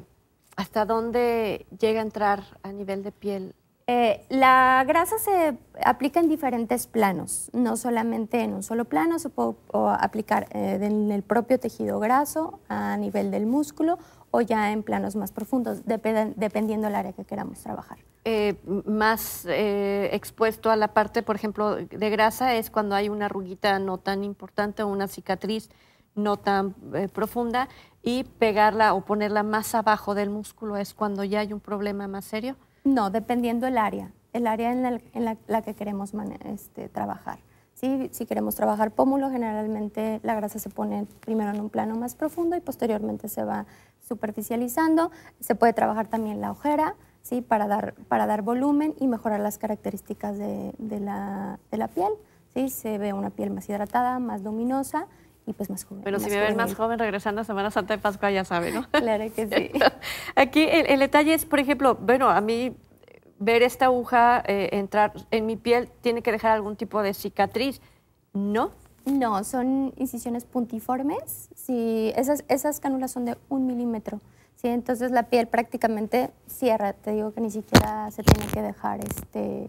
¿hasta dónde llega a entrar a nivel de piel eh, la grasa se aplica en diferentes planos, no solamente en un solo plano, se puede aplicar eh, en el propio tejido graso, a nivel del músculo o ya en planos más profundos, dependiendo del área que queramos trabajar. Eh, más expuesto a la parte, por ejemplo, de grasa es cuando hay una arruguita no tan importante o una cicatriz no tan profunda y pegarla o ponerla más abajo del músculo es cuando ya hay un problema más serio. No, dependiendo el área, el área en la, que queremos este, trabajar. Si queremos trabajar pómulo, generalmente la grasa se pone primero en un plano más profundo y posteriormente se va superficializando. Se puede trabajar también la ojera ¿sí? para, dar, volumen y mejorar las características de, la, de la, piel. ¿sí? Se ve una piel más hidratada, más luminosa pues más joven. Pero si me ven más joven regresando a Semana Santa de Pascua, ya sabe, ¿no? claro que sí. Aquí el, detalle es, por ejemplo, bueno, a mí ver esta aguja eh, entrar en mi piel tiene que dejar algún tipo de cicatriz, ¿no? No, son incisiones puntiformes. Sí, esas, esas cánulas son de un milímetro entonces la piel prácticamente cierra, te digo que ni siquiera se tiene que dejar este,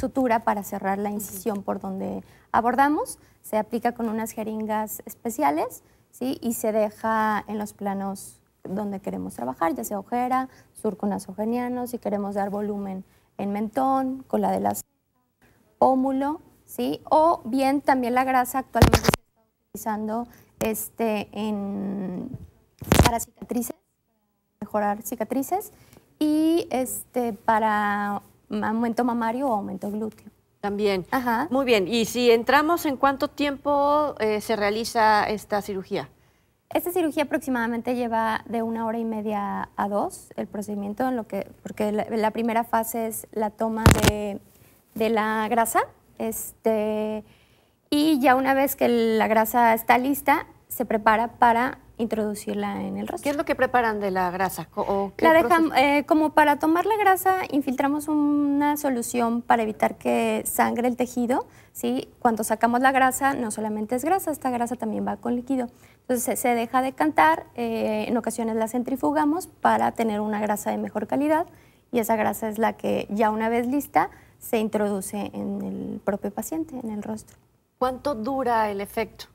sutura para cerrar la incisión por donde abordamos, se aplica con unas jeringas especiales ¿sí? y se deja en los planos donde queremos trabajar, ya sea ojera, surco nasogeniano, si queremos dar volumen en mentón, con la de las pómulo, ¿sí? o bien también la grasa actualmente se está utilizando este, en, para cicatrices mejorar cicatrices y este, para aumento mamario o aumento glúteo. También. Ajá. Muy bien. ¿Y si entramos, en cuánto tiempo eh, se realiza esta cirugía? Esta cirugía aproximadamente lleva de una hora y media a dos el procedimiento, en lo que, porque la, la primera fase es la toma de, de, la grasa. Este, y ya una vez que la grasa está lista, se prepara para introducirla en el rostro. ¿Qué es lo que preparan de la grasa? ¿O la eh, como para tomar la grasa, infiltramos una solución para evitar que sangre el tejido. ¿sí? Cuando sacamos la grasa, no solamente es grasa, esta grasa también va con líquido. Entonces se, deja decantar, eh, en ocasiones la centrifugamos para tener una grasa de mejor calidad y esa grasa es la que ya una vez lista se introduce en el propio paciente, en el rostro. ¿Cuánto dura el efecto?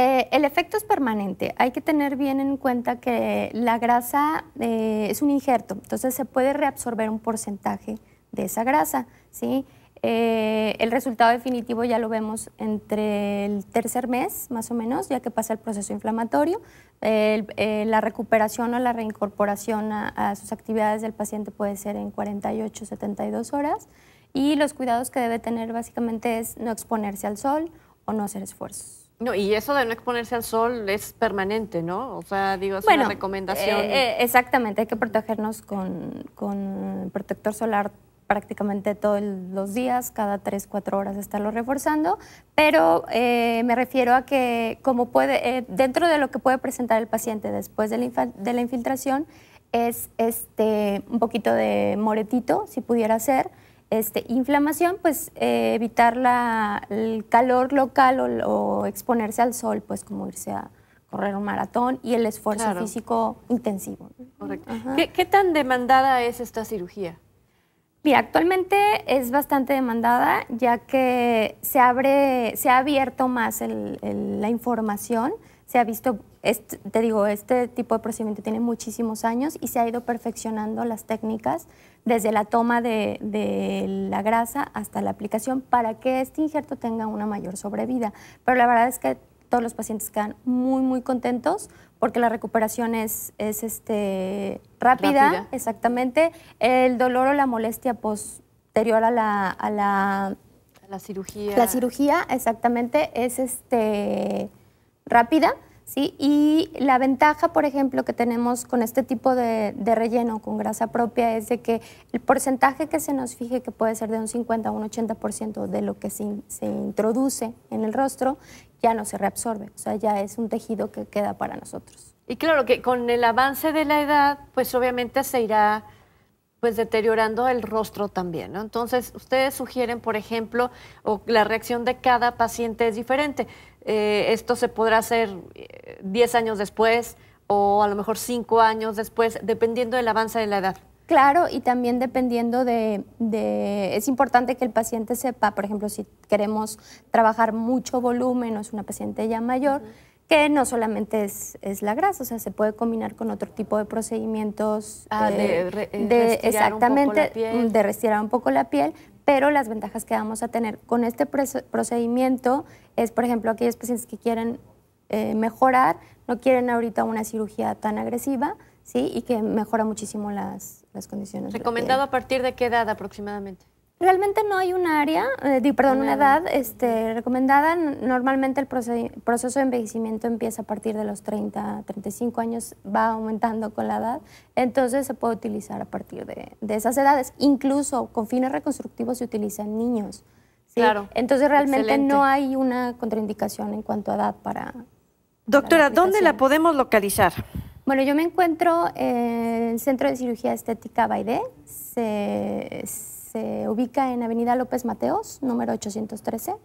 Eh, el efecto es permanente. Hay que tener bien en cuenta que la grasa eh, es un injerto, entonces se puede reabsorber un porcentaje de esa grasa. Eh, el resultado definitivo ya lo vemos entre el tercer mes, más o menos, ya que pasa el proceso inflamatorio. la recuperación o la reincorporación a, sus actividades del paciente puede ser en 48, 72 horas. Y los cuidados que debe tener básicamente es no exponerse al sol o no hacer esfuerzos. No, y eso de no exponerse al sol es permanente, ¿no? O sea, digo, es una recomendación. Eh, eh, exactamente, hay que protegernos con, con protector solar prácticamente todos los días, cada 3, 4 horas estarlo reforzando, pero eh, me refiero a que como puede, eh, dentro de lo que puede presentar el paciente después de la, de la infiltración es este, un poquito de moretito, si pudiera ser, este, inflamación, pues eh, evitar la, el calor local o, exponerse al sol, pues como irse a correr un maratón y el esfuerzo físico intensivo. ¿Qué, tan demandada es esta cirugía? Mira, actualmente es bastante demandada ya que se abre, se ha abierto más la información, se ha visto este, te digo, este tipo de procedimiento tiene muchísimos años y se ha ido perfeccionando las técnicas desde la toma de, la grasa hasta la aplicación para que este injerto tenga una mayor sobrevida. Pero la verdad es que todos los pacientes quedan muy, muy contentos porque la recuperación es, este, rápida, exactamente. El dolor o la molestia posterior a la, cirugía. La cirugía, exactamente, es este, rápida ¿sí? Y la ventaja, por ejemplo, que tenemos con este tipo de, relleno, con grasa propia, es de que el porcentaje que se nos fije, que puede ser de un 50 a un 80% de lo que se, introduce en el rostro, ya no se reabsorbe, o sea, ya es un tejido que queda para nosotros. Y claro que con el avance de la edad, pues obviamente se irá pues deteriorando el rostro también, ¿no? Entonces, ustedes sugieren, por ejemplo, o la reacción de cada paciente es diferente. Eh, esto se podrá hacer 10 eh, años después o a lo mejor 5 años después, dependiendo del avance de la edad. Claro, y también dependiendo de, Es importante que el paciente sepa, por ejemplo, si queremos trabajar mucho volumen o es una paciente ya mayor que no solamente es, es, la grasa, o sea, se puede combinar con otro tipo de procedimientos. Ah, de, eh, eh, exactamente, de restirar un poco la piel, pero las ventajas que vamos a tener con este procedimiento es, por ejemplo, aquellos pacientes que quieren eh, mejorar, no quieren ahorita una cirugía tan agresiva, ¿sí? Y que mejora muchísimo las, las condiciones. ¿Recomendado a partir de qué edad aproximadamente? Realmente no hay una área, eh, perdón, una edad este, recomendada. Normalmente el proceso de envejecimiento empieza a partir de los 30, 35 años, va aumentando con la edad. Entonces se puede utilizar a partir de, esas edades. Incluso con fines reconstructivos se utilizan niños. Claro. Entonces realmente no hay una contraindicación en cuanto a edad para. Doctora, ¿dónde la podemos localizar? Bueno, yo me encuentro en el Centro de Cirugía Estética Baide. se se ubica en Avenida López Mateos, número 813,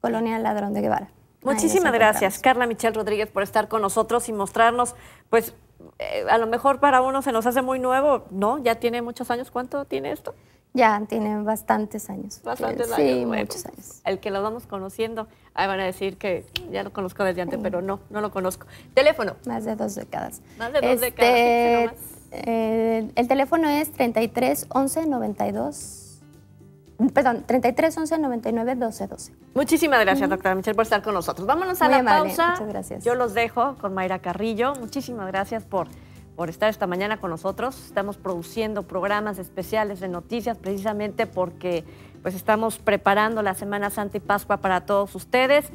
Colonia Ladrón de Guevara. Muchísimas gracias, Carla Michelle Rodríguez, por estar con nosotros y mostrarnos, pues, eh, a lo mejor para uno se nos hace muy nuevo, ¿no? Ya tiene muchos años. ¿Cuánto tiene esto? Ya tiene bastantes años. Bastantes años. Sí, muchos años. El que lo vamos conociendo, ahí van a decir que ya lo conozco desde antes, pero no, no lo conozco. Teléfono. Más de dos décadas. Más de dos este, décadas. Eh, el teléfono es 33 11 92 perdón, 33 11 99 12 12. Muchísimas gracias, doctora Michelle, por estar con nosotros. Vámonos a la pausa. gracias. Yo los dejo con Mayra Carrillo. Muchísimas gracias por, por estar esta mañana con nosotros. Estamos produciendo programas especiales de noticias precisamente porque pues, estamos preparando la Semana Santa y Pascua para todos ustedes.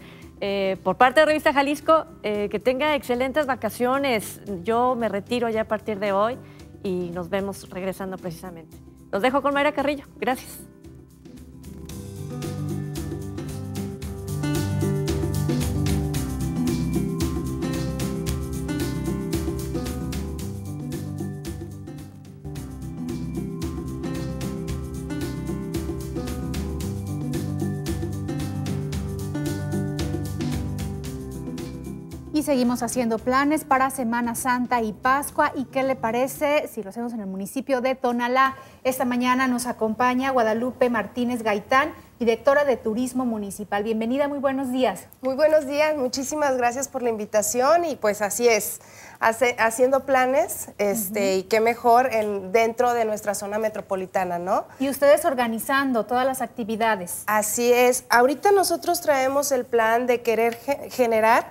Eh, por parte de Revista Jalisco, eh, que tenga excelentes vacaciones. Yo me retiro ya a partir de hoy y nos vemos regresando precisamente. Los dejo con Mayra Carrillo. Gracias. seguimos haciendo planes para Semana Santa y Pascua. ¿Y qué le parece si lo hacemos en el municipio de Tonalá? Esta mañana nos acompaña Guadalupe Martínez Gaitán, directora de Turismo Municipal. Bienvenida, muy buenos días. Muy buenos días, muchísimas gracias por la invitación y pues así es, haciendo planes este, y qué mejor en, dentro de nuestra zona metropolitana, ¿no? Y ustedes organizando todas las actividades. Así es, ahorita nosotros traemos el plan de querer generar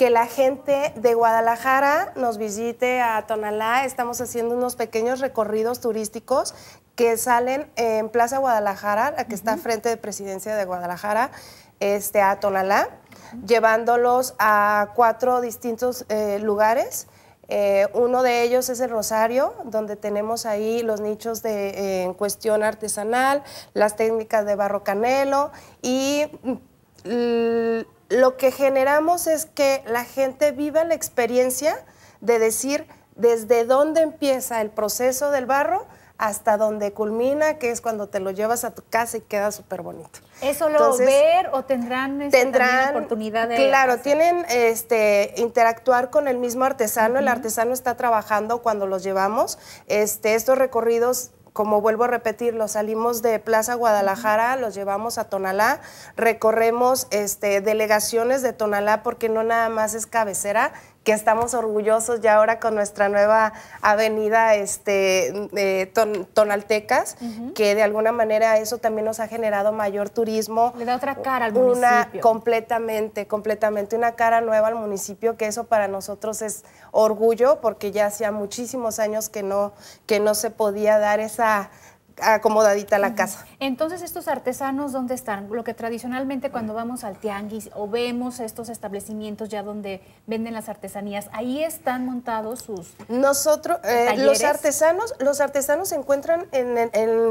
que la gente de Guadalajara nos visite a Tonalá. Estamos haciendo unos pequeños recorridos turísticos que salen en Plaza Guadalajara, la que está frente de Presidencia de Guadalajara, este, a Tonalá, llevándolos a cuatro distintos eh, lugares. Eh, uno de ellos es el Rosario, donde tenemos ahí los nichos de, eh, en cuestión artesanal, las técnicas de barro canelo y mm, lo que generamos es que la gente viva la experiencia de decir desde dónde empieza el proceso del barro hasta dónde culmina, que es cuando te lo llevas a tu casa y queda súper bonito. ¿Eso lo ver o tendrán, este, tendrán oportunidad de...? Claro, tienen este, interactuar con el mismo artesano. El artesano está trabajando cuando los llevamos. Este, estos recorridos como vuelvo a repetir, los salimos de Plaza Guadalajara, los llevamos a Tonalá, recorremos este, delegaciones de Tonalá porque no nada más es cabecera, que estamos orgullosos ya ahora con nuestra nueva avenida este, Tonaltecas, que de alguna manera eso también nos ha generado mayor turismo. Le da otra cara al municipio. Completamente, completamente, una cara nueva al municipio, que eso para nosotros es orgullo, porque ya hacía muchísimos años que no, que no se podía dar esa acomodadita la casa. Entonces, ¿estos artesanos dónde están? Lo que tradicionalmente cuando vamos al tianguis o vemos estos establecimientos ya donde venden las artesanías, ahí están montados sus Nosotros, eh, los artesanos, los artesanos se encuentran en, la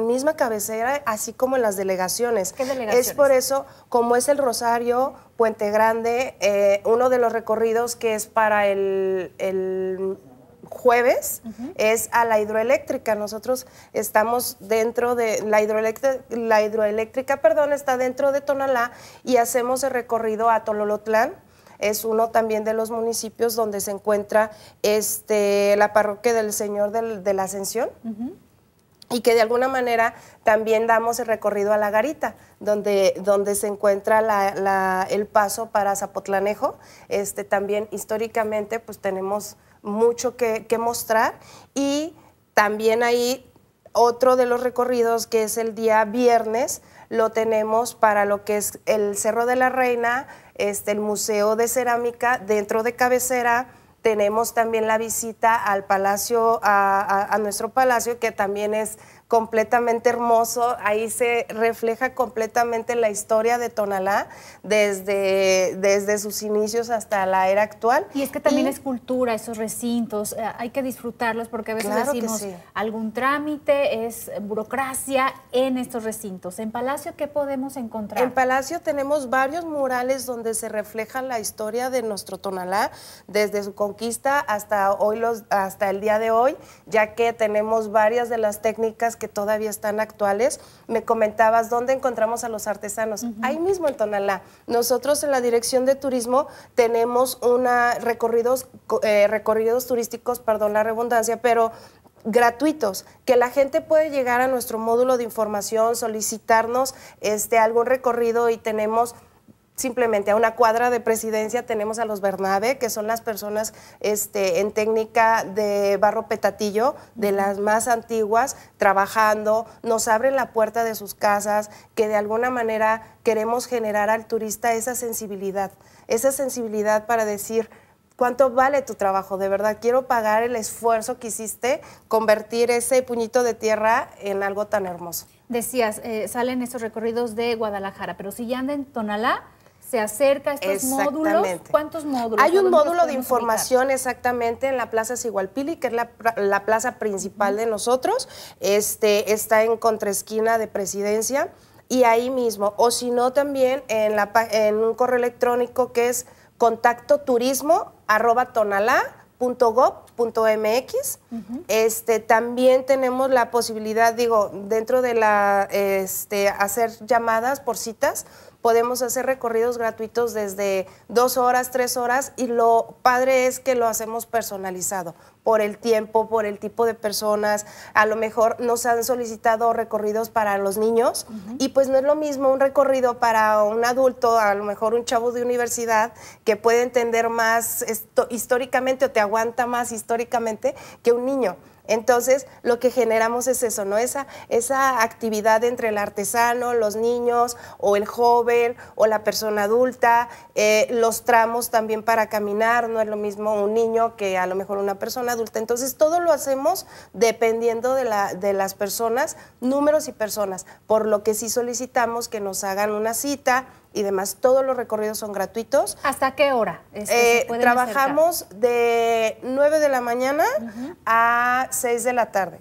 misma cabecera, así como en las delegaciones. ¿Qué delegaciones? Es por eso, como es el Rosario, Puente Grande, eh, uno de los recorridos que es para el jueves es a la hidroeléctrica. Nosotros estamos dentro de la hidroeléctrica, la hidroeléctrica, perdón, está dentro de Tonalá y hacemos el recorrido a Tololotlán es uno también de los municipios donde se encuentra este, la parroquia del Señor de la Ascensión. Y que de alguna manera también damos el recorrido a la garita, donde, donde se encuentra el paso para Zapotlanejo. Este, también históricamente pues tenemos mucho que, mostrar y también ahí otro de los recorridos que es el día viernes lo tenemos para lo que es el Cerro de la Reina, este, el Museo de Cerámica dentro de cabecera. Tenemos también la visita al palacio, a nuestro palacio, que también es completamente hermoso. Ahí se refleja completamente la historia de Tonalá desde, desde sus inicios hasta la era actual. Y es que también es cultura, esos recintos, eh, hay que disfrutarlos porque a veces decimos algún trámite, es burocracia en estos recintos. En Palacio, ¿qué podemos encontrar? En Palacio tenemos varios murales donde se refleja la historia de nuestro Tonalá desde su conquista hasta hoy los, hasta el día de hoy, ya que tenemos varias de las técnicas que todavía están actuales. Me comentabas dónde encontramos a los artesanos. Ahí mismo en Tonalá. Nosotros en la Dirección de Turismo tenemos una recorridos, eh, recorridos turísticos, perdón la redundancia, pero gratuitos, que la gente puede llegar a nuestro módulo de información, solicitarnos este, algún recorrido y tenemos simplemente a una cuadra de presidencia tenemos a los Bernabe, que son las personas este, en técnica de barro petatillo, de las más antiguas, trabajando, nos abren la puerta de sus casas, que de alguna manera queremos generar al turista esa sensibilidad, esa sensibilidad para decir, cuánto vale tu trabajo, de verdad. Quiero pagar el esfuerzo que hiciste, convertir ese puñito de tierra en algo tan hermoso. Decías, eh, salen esos recorridos de Guadalajara, pero si ya andan en Tonalá, se acerca estos módulos. ¿Cuántos módulos? Hay un módulo de información exactamente en la Plaza Sigualpili, que es la, la plaza principal de nosotros. Este, está en contraesquina de presidencia y ahí mismo. O si no, también en, la, en un correo electrónico que es contacto arroba este, también tenemos la posibilidad, digo, dentro de la, este, hacer llamadas por citas, podemos hacer recorridos gratuitos desde dos horas, tres horas y lo padre es que lo hacemos personalizado por el tiempo, por el tipo de personas. A lo mejor nos han solicitado recorridos para los niños y pues no es lo mismo un recorrido para un adulto, a lo mejor un chavo de universidad que puede entender más esto, históricamente o te aguanta más históricamente que un niño. Entonces, lo que generamos es eso, ¿no? Esa, esa actividad entre el artesano, los niños, o el joven, o la persona adulta, eh, los tramos también para caminar, no es lo mismo un niño que a lo mejor una persona adulta. Entonces, todo lo hacemos dependiendo de, la, de las personas, números y personas, por lo que sí solicitamos que nos hagan una cita y demás. Todos los recorridos son gratuitos. ¿Hasta qué hora? Eh, trabajamos de 9 de la mañana a 6 de la tarde.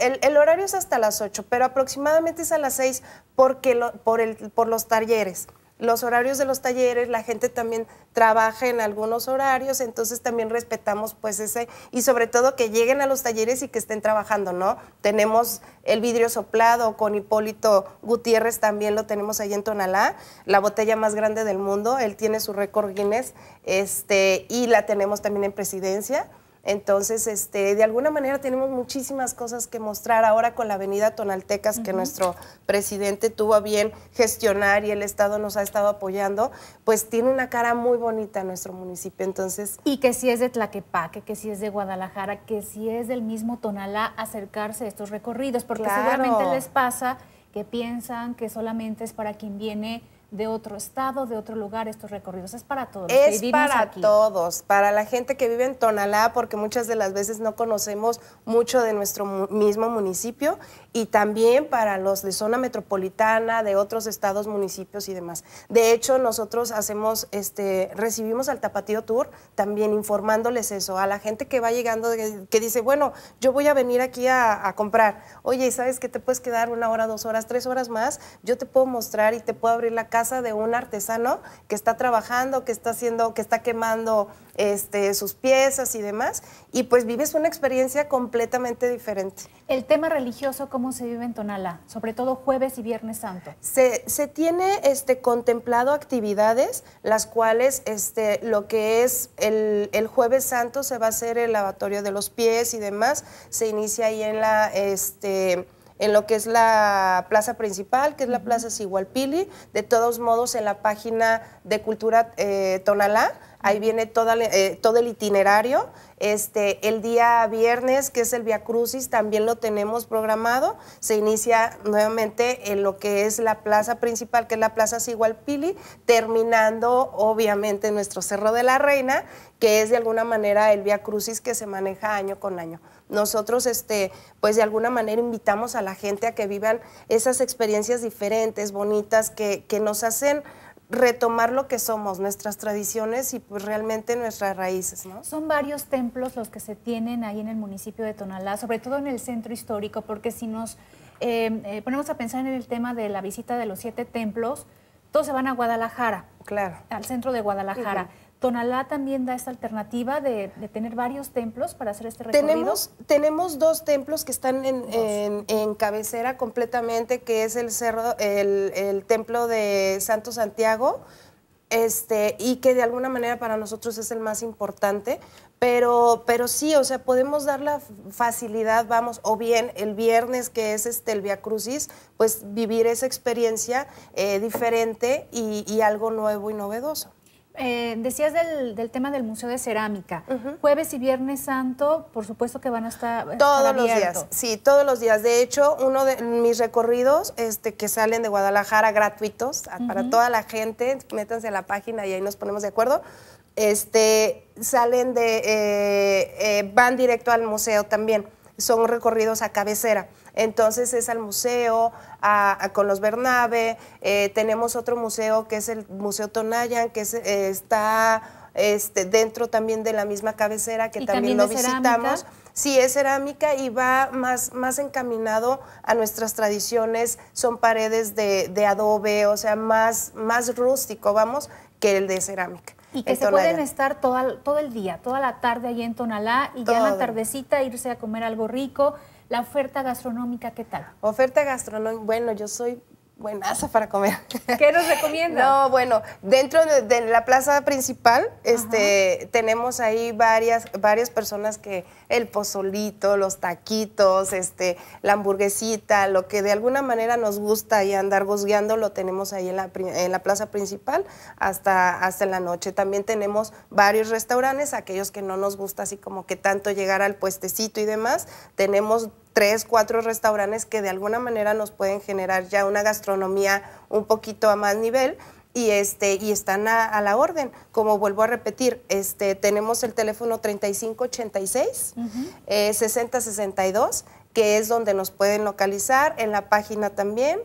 el, horario es hasta las 8, pero aproximadamente es a las 6 porque por, el, por los talleres los horarios de los talleres, la gente también trabaja en algunos horarios, entonces también respetamos pues ese, y sobre todo que lleguen a los talleres y que estén trabajando, ¿no? Tenemos el vidrio soplado con Hipólito Gutiérrez, también lo tenemos ahí en Tonalá, la botella más grande del mundo, él tiene su récord Guinness, este, y la tenemos también en presidencia. Entonces, este, de alguna manera tenemos muchísimas cosas que mostrar ahora con la Avenida Tonaltecas que nuestro presidente tuvo a bien gestionar y el Estado nos ha estado apoyando, pues tiene una cara muy bonita nuestro municipio. Entonces, y que si es de Tlaquepaque, que si es de Guadalajara, que si es del mismo Tonalá acercarse a estos recorridos, porque seguramente les pasa que piensan que solamente es para quien viene de otro estado, de otro lugar, estos recorridos. Es para todos. Es para todos, para la gente que vive en Tonalá, porque muchas de las veces no conocemos mucho de nuestro mismo municipio, y también para los de zona metropolitana, de otros estados, municipios y demás. De hecho, nosotros hacemos, este, recibimos al Tapatío Tour también informándoles eso, a la gente que va llegando, que dice, bueno, yo voy a venir aquí a, a comprar. Oye, ¿sabes que te puedes quedar una hora, dos horas, tres horas más? Yo te puedo mostrar y te puedo abrir la casa casa de un artesano que está trabajando, que está haciendo, que está quemando este, sus piezas y demás, y pues vives una experiencia completamente diferente. El tema religioso, ¿cómo se vive en Tonala Sobre todo jueves y viernes santo. Se, tiene este, contemplado actividades, las cuales este, lo que es el, el, jueves santo se va a hacer el lavatorio de los pies y demás, se inicia ahí en la... Este, en lo que es la plaza principal, que es la plaza Sigualpili. De todos modos, en la página de Cultura eh, Tonalá, ahí viene eh, todo el itinerario. Este, el día viernes, que es el Via Crucis, también lo tenemos programado. Se inicia nuevamente en lo que es la plaza principal, que es la plaza Sigualpili, terminando obviamente nuestro Cerro de la Reina, que es de alguna manera el Via Crucis que se maneja año con año. Nosotros, este, pues de alguna manera invitamos a la gente a que vivan esas experiencias diferentes, bonitas, que, nos hacen retomar lo que somos, nuestras tradiciones y pues realmente nuestras raíces. ¿no? Son varios templos los que se tienen ahí en el municipio de Tonalá, sobre todo en el centro histórico, porque si nos em, eh, ponemos a pensar en el tema de la visita de los siete templos, todos se van a Guadalajara. Claro. Al centro de Guadalajara. Tonalá también da esta alternativa de, tener varios templos para hacer este recorrido. Tenemos, dos templos que están en, cabecera completamente, que es el cerro, el, templo de Santo Santiago, este, y que de alguna manera para nosotros es el más importante. Pero, pero sí, o sea, podemos dar la facilidad, vamos, o bien el viernes que es este, el Via Crucis, pues vivir esa experiencia eh, diferente y algo nuevo y novedoso. Eh, decías del, tema del Museo de Cerámica. Jueves y Viernes Santo, por supuesto que van a estar. Todos los días, sí, todos los días. De hecho, uno de mis recorridos este, que salen de Guadalajara gratuitos para toda la gente, métanse a la página y ahí nos ponemos de acuerdo. Este, salen de. Eh, eh, van directo al museo también son recorridos a cabecera. Entonces es al museo, a, con los Bernabe, eh, tenemos otro museo que es el Museo Tonayan, que eh, está este, dentro también de la misma cabecera, que también, lo visitamos. Sí, es cerámica y va más, más encaminado a nuestras tradiciones, son paredes de, de adobe, o sea, más, más rústico, vamos, que el de cerámica. Y que se pueden estar todo el día, toda la tarde allí en Tonalá y ya en la tardecita irse a comer algo rico. La oferta gastronómica, ¿qué tal? Oferta gastronómica, bueno, yo soy buenaza para comer. ¿Qué nos recomienda? No, bueno, dentro de, la plaza principal, este, tenemos ahí varias, varias personas que el pozolito, los taquitos, este, la hamburguesita, lo que de alguna manera nos gusta y andar busqueando lo tenemos ahí en la, en la plaza principal hasta, hasta la noche. También tenemos varios restaurantes, aquellos que no nos gusta así como que tanto llegar al puestecito y demás, tenemos tres, cuatro restaurantes que de alguna manera nos pueden generar ya una gastronomía un poquito a más nivel y este y están a, la orden. Como vuelvo a repetir, este tenemos el teléfono 3586 eh, 6062 que es donde nos pueden localizar en la página también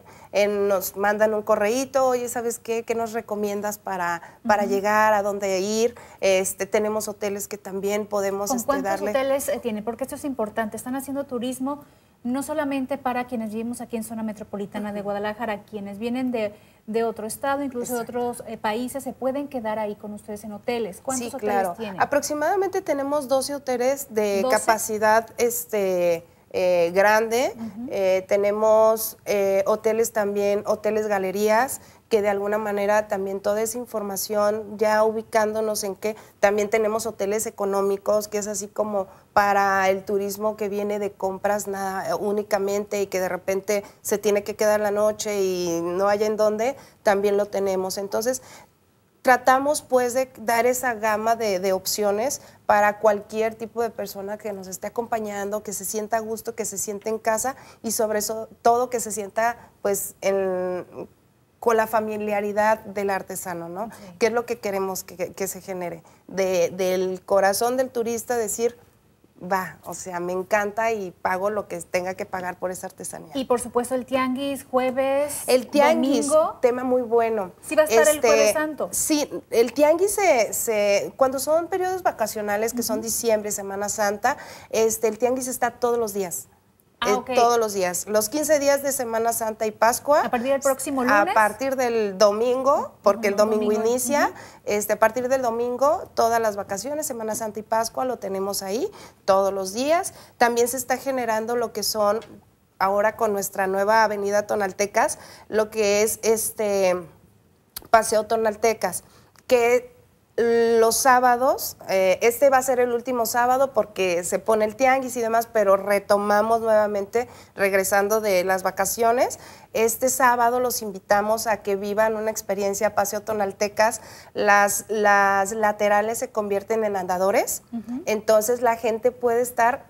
nos mandan un correíto, oye, ¿sabes qué? ¿Qué nos recomiendas para, para llegar, a dónde ir? Este, tenemos hoteles que también podemos ¿Con este, cuántos hoteles eh, tiene? Porque esto es importante. Están haciendo turismo no solamente para quienes vivimos aquí en zona metropolitana de Guadalajara, quienes vienen de, de otro estado, incluso de otros eh, países, se pueden quedar ahí con ustedes en hoteles. ¿Cuántos hoteles claro. tienen? Aproximadamente tenemos 12 hoteles de capacidad este, eh, grande. Eh, tenemos eh, hoteles también, hoteles galerías, que de alguna manera también toda esa información, ya ubicándonos en que también tenemos hoteles económicos, que es así como para el turismo que viene de compras nada, únicamente y que de repente se tiene que quedar la noche y no hay en dónde, también lo tenemos. Entonces, Tratamos pues de dar esa gama de, opciones para cualquier tipo de persona que nos esté acompañando, que se sienta a gusto, que se sienta en casa y sobre eso, todo que se sienta pues con la familiaridad del artesano, ¿no? ¿Qué es lo que queremos que, se genere? del corazón del turista decir, va, o sea, me encanta y pago lo que tenga que pagar por esa artesanía. Y por supuesto el tianguis, jueves, El tianguis, tema muy bueno. Sí va a estar el este, jueves santo. Sí, el tianguis se, se cuando son periodos vacacionales, que son diciembre, Semana Santa, este, el tianguis está todos los días. Ah, todos los días. Los 15 días de Semana Santa y Pascua. A partir del próximo lunes. A partir del domingo, porque el domingo, inicia. este, a partir del domingo, todas las vacaciones, Semana Santa y Pascua, lo tenemos ahí todos los días. También se está generando lo que son ahora con nuestra nueva avenida Tonaltecas, lo que es este Paseo Tonaltecas, que los sábados, eh, este va a ser el último sábado porque se pone el tianguis y demás, pero retomamos nuevamente regresando de las vacaciones. Este sábado los invitamos a que vivan una experiencia Paseo Tonaltecas. Las, las laterales se convierten en andadores, entonces la gente puede estar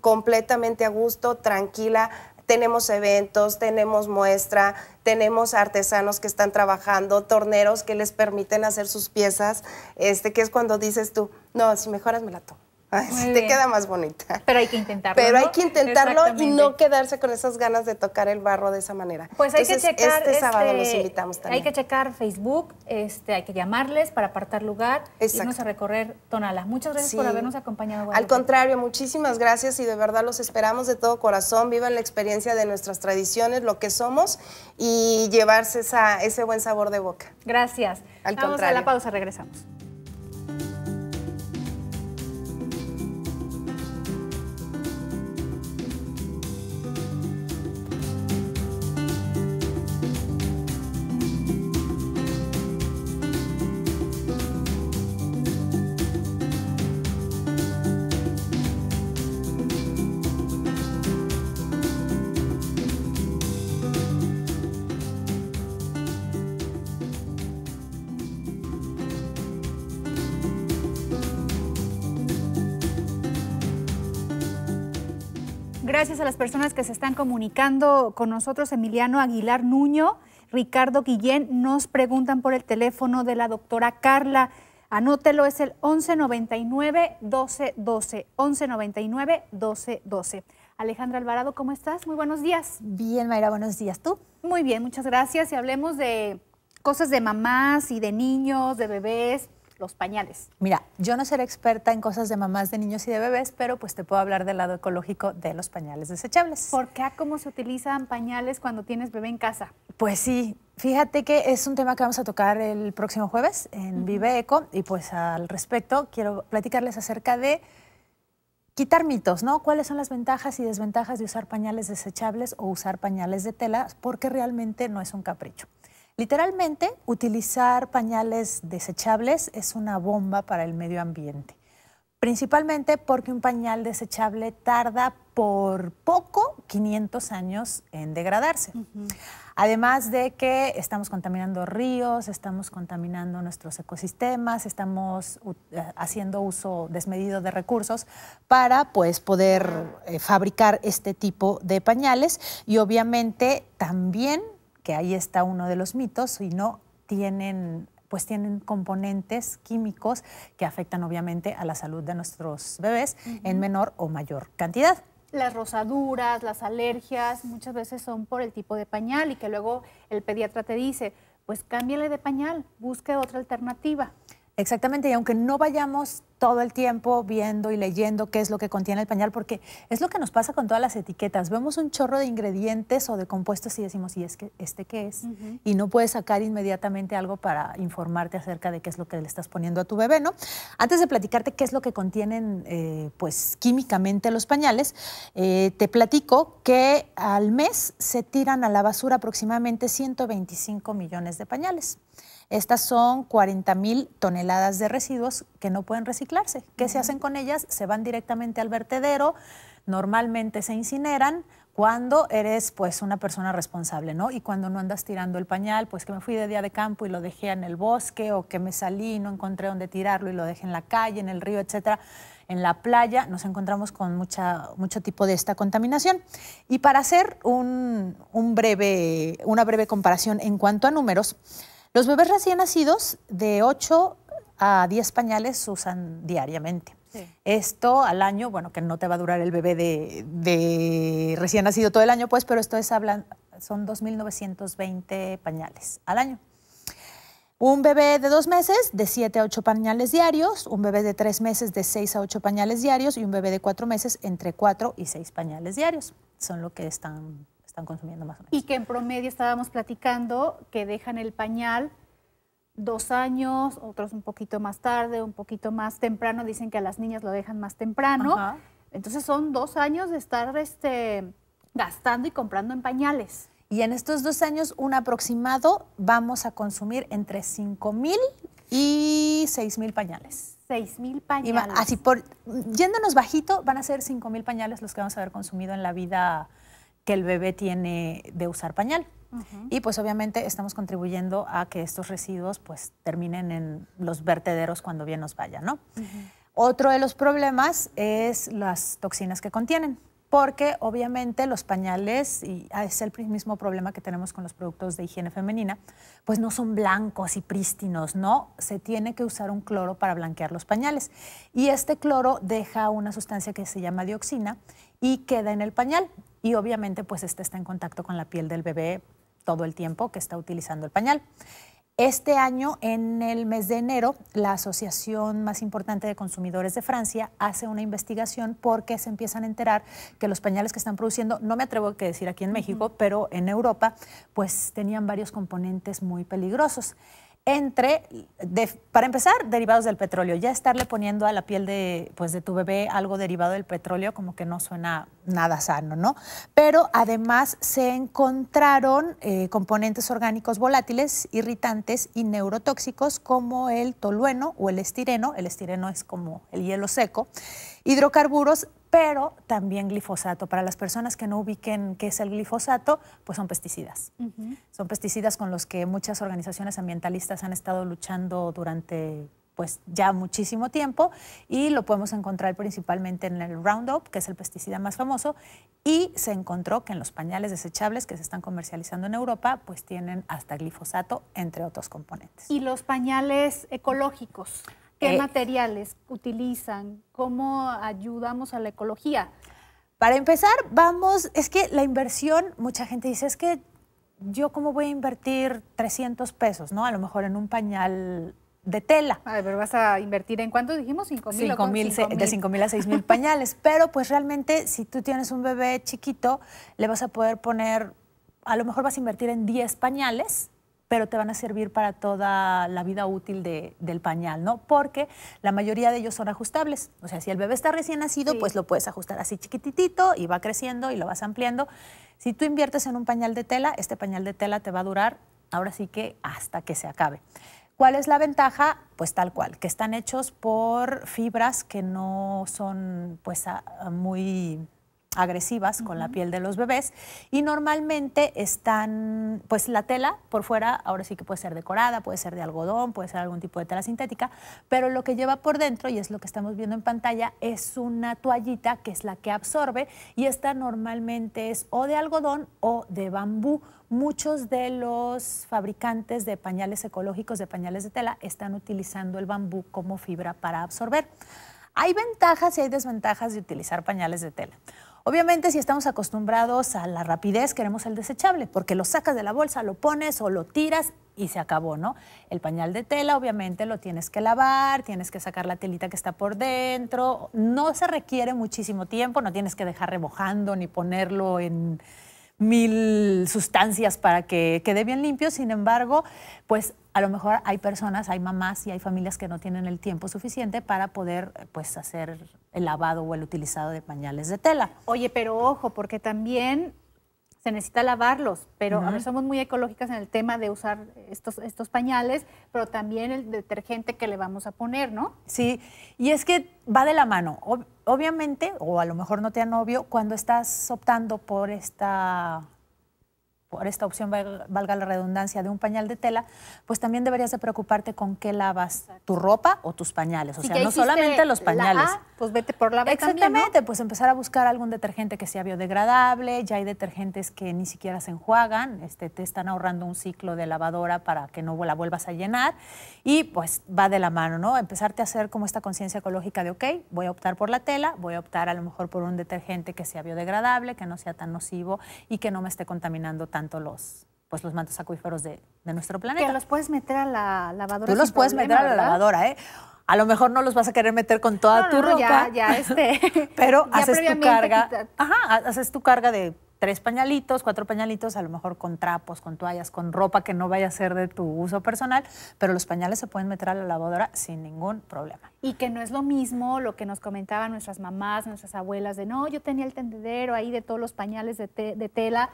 completamente a gusto, tranquila, tenemos eventos, tenemos muestra, tenemos artesanos que están trabajando, torneros que les permiten hacer sus piezas, este, que es cuando dices tú, no, si mejoras me la tomo te queda más bonita. Pero hay que intentarlo. Pero hay que intentarlo y no quedarse con esas ganas de tocar el barro de esa manera. Pues hay que checar. Este, este, sábado los invitamos también. Hay que checar Facebook, este, hay que llamarles para apartar lugar, Exacto. irnos a recorrer Tonala. Muchas gracias por habernos acompañado. Al contrario, muchísimas gracias y de verdad los esperamos de todo corazón. Vivan la experiencia de nuestras tradiciones, lo que somos y llevarse ese buen sabor de boca. Gracias. Al Vamos a la pausa, regresamos. Gracias a las personas que se están comunicando con nosotros, Emiliano Aguilar Nuño, Ricardo Guillén, nos preguntan por el teléfono de la doctora Carla. Anótelo, es el 1199-1212. 1199-1212. Alejandra Alvarado, ¿cómo estás? Muy buenos días. Bien, Mayra, buenos días. ¿Tú? Muy bien, muchas gracias. Y hablemos de cosas de mamás y de niños, de bebés los pañales? Mira, yo no seré experta en cosas de mamás, de niños y de bebés, pero pues te puedo hablar del lado ecológico de los pañales desechables. ¿Por qué? ¿Cómo se utilizan pañales cuando tienes bebé en casa? Pues sí, Fíjate que es un tema que vamos a tocar el próximo jueves en Vive Eco y pues al respecto quiero platicarles acerca de quitar mitos, ¿no? ¿Cuáles son las ventajas y desventajas de usar pañales desechables o usar pañales de tela? Porque realmente no es un capricho. Literalmente, utilizar pañales desechables es una bomba para el medio ambiente, principalmente porque un pañal desechable tarda por poco 500 años en degradarse. Además de que estamos contaminando ríos, estamos contaminando nuestros ecosistemas, estamos uh, haciendo uso desmedido de recursos para pues, poder eh, fabricar este tipo de pañales y obviamente también ahí está uno de los mitos, y no tienen pues tienen componentes químicos que afectan obviamente a la salud de nuestros bebés en menor o mayor cantidad las rosaduras, las alergias, muchas veces son por el tipo de pañal y que luego el pediatra te dice, pues cámbiale de pañal, busque otra alternativa. Exactamente, y aunque no vayamos todo el tiempo viendo y leyendo qué es lo que contiene el pañal, porque es lo que nos pasa con todas las etiquetas. Vemos un chorro de ingredientes o de compuestos y decimos, ¿y es que este qué es? Y no puedes sacar inmediatamente algo para informarte acerca de qué es lo que le estás poniendo a tu bebé, ¿no? Antes de platicarte qué es lo que contienen, eh, pues, químicamente los pañales, eh, te platico que al mes se tiran a la basura aproximadamente 125 millones de pañales. Estas son 40 mil toneladas de residuos que no pueden reciclarse. ¿Qué se hacen con ellas? Se van directamente al vertedero, normalmente se incineran, cuando eres pues una persona responsable, ¿no? Y cuando no andas tirando el pañal, pues que me fui de día de campo y lo dejé en el bosque o que me salí y no encontré dónde tirarlo y lo dejé en la calle, en el río, etcétera, en la playa, nos encontramos con mucha, mucho tipo de esta contaminación. Y para hacer un breve, una breve comparación en cuanto a números, los bebés recién nacidos de 8 a 10 pañales usan diariamente. Esto al año, bueno, que no te va a durar el bebé de, recién nacido todo el año, pues, pero esto es hablan, son 2.920 pañales al año. Un bebé de dos meses de 7 a 8 pañales diarios, un bebé de tres meses de 6 a 8 pañales diarios y un bebé de cuatro meses entre 4 y 6 pañales diarios. Son lo que están están consumiendo más o menos. Y que en promedio estábamos platicando que dejan el pañal dos años, otros un poquito más tarde, un poquito más temprano, dicen que a las niñas lo dejan más temprano. Entonces son dos años de estar este, gastando y comprando en pañales. Y en estos dos años, un aproximado, vamos a consumir entre 5 mil y 6 mil pañales. 6 mil pañales. Y así por, yéndonos bajito, van a ser 5 mil pañales los que vamos a haber consumido en la vida que el bebé tiene de usar pañal. Y pues obviamente estamos contribuyendo a que estos residuos pues terminen en los vertederos cuando bien nos vaya, ¿no? Otro de los problemas es las toxinas que contienen, porque obviamente los pañales, y es el mismo problema que tenemos con los productos de higiene femenina, pues no son blancos y prístinos, ¿no? Se tiene que usar un cloro para blanquear los pañales. Y este cloro deja una sustancia que se llama dioxina y queda en el pañal y obviamente pues este está en contacto con la piel del bebé todo el tiempo que está utilizando el pañal. Este año, en el mes de enero, la asociación más importante de consumidores de Francia hace una investigación porque se empiezan a enterar que los pañales que están produciendo, no me atrevo a decir aquí en México, pero en Europa, pues tenían varios componentes muy peligrosos entre, para empezar, derivados del petróleo. Ya estarle poniendo a la piel de, pues, de tu bebé algo derivado del petróleo como que no suena nada sano, ¿no? Pero además se encontraron eh, componentes orgánicos volátiles, irritantes y neurotóxicos como el tolueno o el estireno. El estireno es como el hielo seco hidrocarburos, pero también glifosato. Para las personas que no ubiquen qué es el glifosato, pues son pesticidas. Son pesticidas con los que muchas organizaciones ambientalistas han estado luchando durante pues ya muchísimo tiempo y lo podemos encontrar principalmente en el Roundup, que es el pesticida más famoso, y se encontró que en los pañales desechables que se están comercializando en Europa, pues tienen hasta glifosato, entre otros componentes. ¿Y los pañales ecológicos? ¿Qué eh, materiales utilizan? ¿Cómo ayudamos a la ecología? Para empezar, vamos, es que la inversión, mucha gente dice, es que yo cómo voy a invertir 300 pesos, ¿no? A lo mejor en un pañal de tela. A ver, vas a invertir en cuánto dijimos, 5 mil. de 5 mil a 6 mil pañales, pero pues realmente si tú tienes un bebé chiquito, le vas a poder poner, a lo mejor vas a invertir en 10 pañales, pero te van a servir para toda la vida útil del pañal, ¿no? Porque la mayoría de ellos son ajustables. O sea, si el bebé está recién nacido, pues lo puedes ajustar así chiquititito y va creciendo y lo vas ampliando. Si tú inviertes en un pañal de tela, este pañal de tela te va a durar ahora sí que hasta que se acabe. ¿Cuál es la ventaja? Pues tal cual, que están hechos por fibras que no son pues muy agresivas con la piel de los bebés y normalmente están, pues la tela por fuera, ahora sí que puede ser decorada, puede ser de algodón, puede ser algún tipo de tela sintética, pero lo que lleva por dentro, y es lo que estamos viendo en pantalla, es una toallita que es la que absorbe y esta normalmente es o de algodón o de bambú. Muchos de los fabricantes de pañales ecológicos, de pañales de tela, están utilizando el bambú como fibra para absorber. Hay ventajas y hay desventajas de utilizar pañales de tela. Obviamente, si estamos acostumbrados a la rapidez, queremos el desechable, porque lo sacas de la bolsa, lo pones o lo tiras y se acabó, ¿no? El pañal de tela, obviamente, lo tienes que lavar, tienes que sacar la telita que está por dentro. No se requiere muchísimo tiempo, no tienes que dejar remojando ni ponerlo en mil sustancias para que quede bien limpio, sin embargo, pues a lo mejor hay personas, hay mamás y hay familias que no tienen el tiempo suficiente para poder pues hacer el lavado o el utilizado de pañales de tela. Oye, pero ojo, porque también se necesita lavarlos, pero somos muy ecológicas en el tema de usar estos, estos pañales, pero también el detergente que le vamos a poner, ¿no? Sí, y es que va de la mano. obviamente, o a lo mejor no te han obvio, cuando estás optando por esta por esta opción, valga la redundancia, de un pañal de tela, pues también deberías de preocuparte con qué lavas tu ropa o tus pañales. O sea, no solamente los pañales. pues vete por la Exactamente, pues empezar a buscar algún detergente que sea biodegradable. Ya hay detergentes que ni siquiera se enjuagan. Este, te están ahorrando un ciclo de lavadora para que no la vuelvas a llenar. Y pues va de la mano, ¿no? Empezarte a hacer como esta conciencia ecológica de, ok, voy a optar por la tela, voy a optar a lo mejor por un detergente que sea biodegradable, que no sea tan nocivo y que no me esté contaminando tanto tanto los, pues los mantos acuíferos de, nuestro planeta. Que los puedes meter a la lavadora. Tú los puedes meter a la lavadora, ¿eh? A lo mejor no los vas a querer meter con toda tu ropa. Ya, ya, este. pero haces tu carga. Ajá, haces tu carga de tres pañalitos, cuatro pañalitos, a lo mejor con trapos, con toallas, con ropa que no vaya a ser de tu uso personal, pero los pañales se pueden meter a la lavadora sin ningún problema. Y que no es lo mismo lo que nos comentaban nuestras mamás, nuestras abuelas, de no, yo tenía el tendedero ahí de todos los pañales de, de tela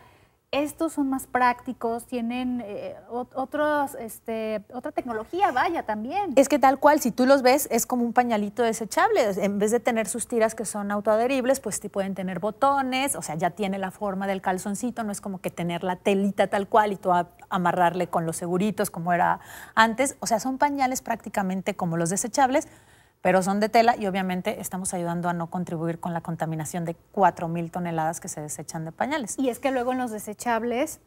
estos son más prácticos, tienen eh, otros, este, otra tecnología, vaya, también. Es que tal cual, si tú los ves, es como un pañalito desechable. En vez de tener sus tiras que son autoadheribles, pues te pueden tener botones, o sea, ya tiene la forma del calzoncito, no es como que tener la telita tal cual y tú amarrarle con los seguritos como era antes. O sea, son pañales prácticamente como los desechables, pero son de tela y obviamente estamos ayudando a no contribuir con la contaminación de 4.000 toneladas que se desechan de pañales. Y es que luego en los desechables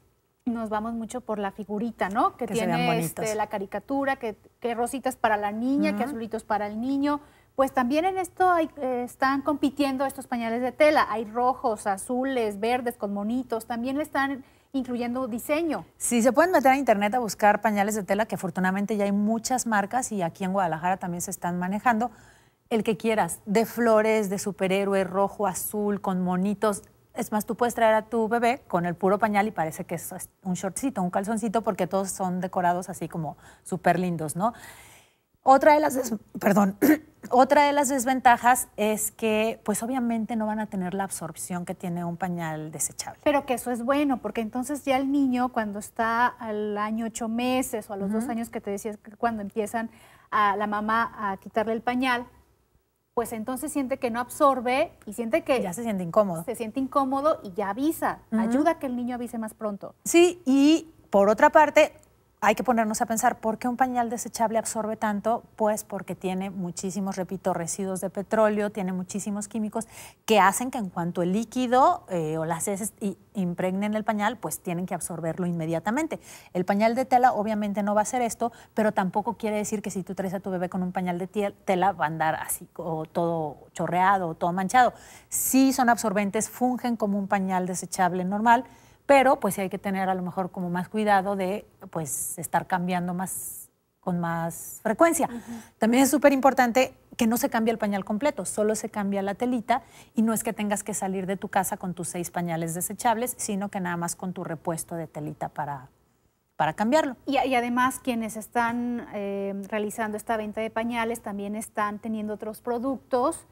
nos vamos mucho por la figurita, ¿no? Que, que tiene este, la caricatura, que, rositas para la niña, que azulitos para el niño. Pues también en esto hay, eh, están compitiendo estos pañales de tela. Hay rojos, azules, verdes, con monitos. También están incluyendo diseño. Sí, se pueden meter a internet a buscar pañales de tela, que afortunadamente ya hay muchas marcas y aquí en Guadalajara también se están manejando. El que quieras, de flores, de superhéroe, rojo, azul, con monitos. Es más, tú puedes traer a tu bebé con el puro pañal y parece que es un shortcito, un calzoncito, porque todos son decorados así como súper lindos, ¿no? Otra de las, perdón, otra de las desventajas es que, pues obviamente no van a tener la absorción que tiene un pañal desechable. Pero que eso es bueno, porque entonces ya el niño cuando está al año ocho meses o a los dos años que te decías, cuando empiezan a la mamá a quitarle el pañal, pues entonces siente que no absorbe y siente que... Ya se siente incómodo. Se siente incómodo y ya avisa, ayuda a que el niño avise más pronto. Sí, y por otra parte, hay que ponernos a pensar por qué un pañal desechable absorbe tanto, pues porque tiene muchísimos, repito, residuos de petróleo, tiene muchísimos químicos que hacen que en cuanto el líquido eh, o las heces impregnen el pañal, pues tienen que absorberlo inmediatamente. El pañal de tela obviamente no va a hacer esto, pero tampoco quiere decir que si tú traes a tu bebé con un pañal de tela va a andar así todo chorreado o todo manchado. Sí son absorbentes, fungen como un pañal desechable normal pero pues hay que tener a lo mejor como más cuidado de pues estar cambiando más con más frecuencia. También es súper importante que no se cambie el pañal completo, solo se cambia la telita y no es que tengas que salir de tu casa con tus seis pañales desechables, sino que nada más con tu repuesto de telita para, cambiarlo. Y, además quienes están eh, realizando esta venta de pañales también están teniendo otros productos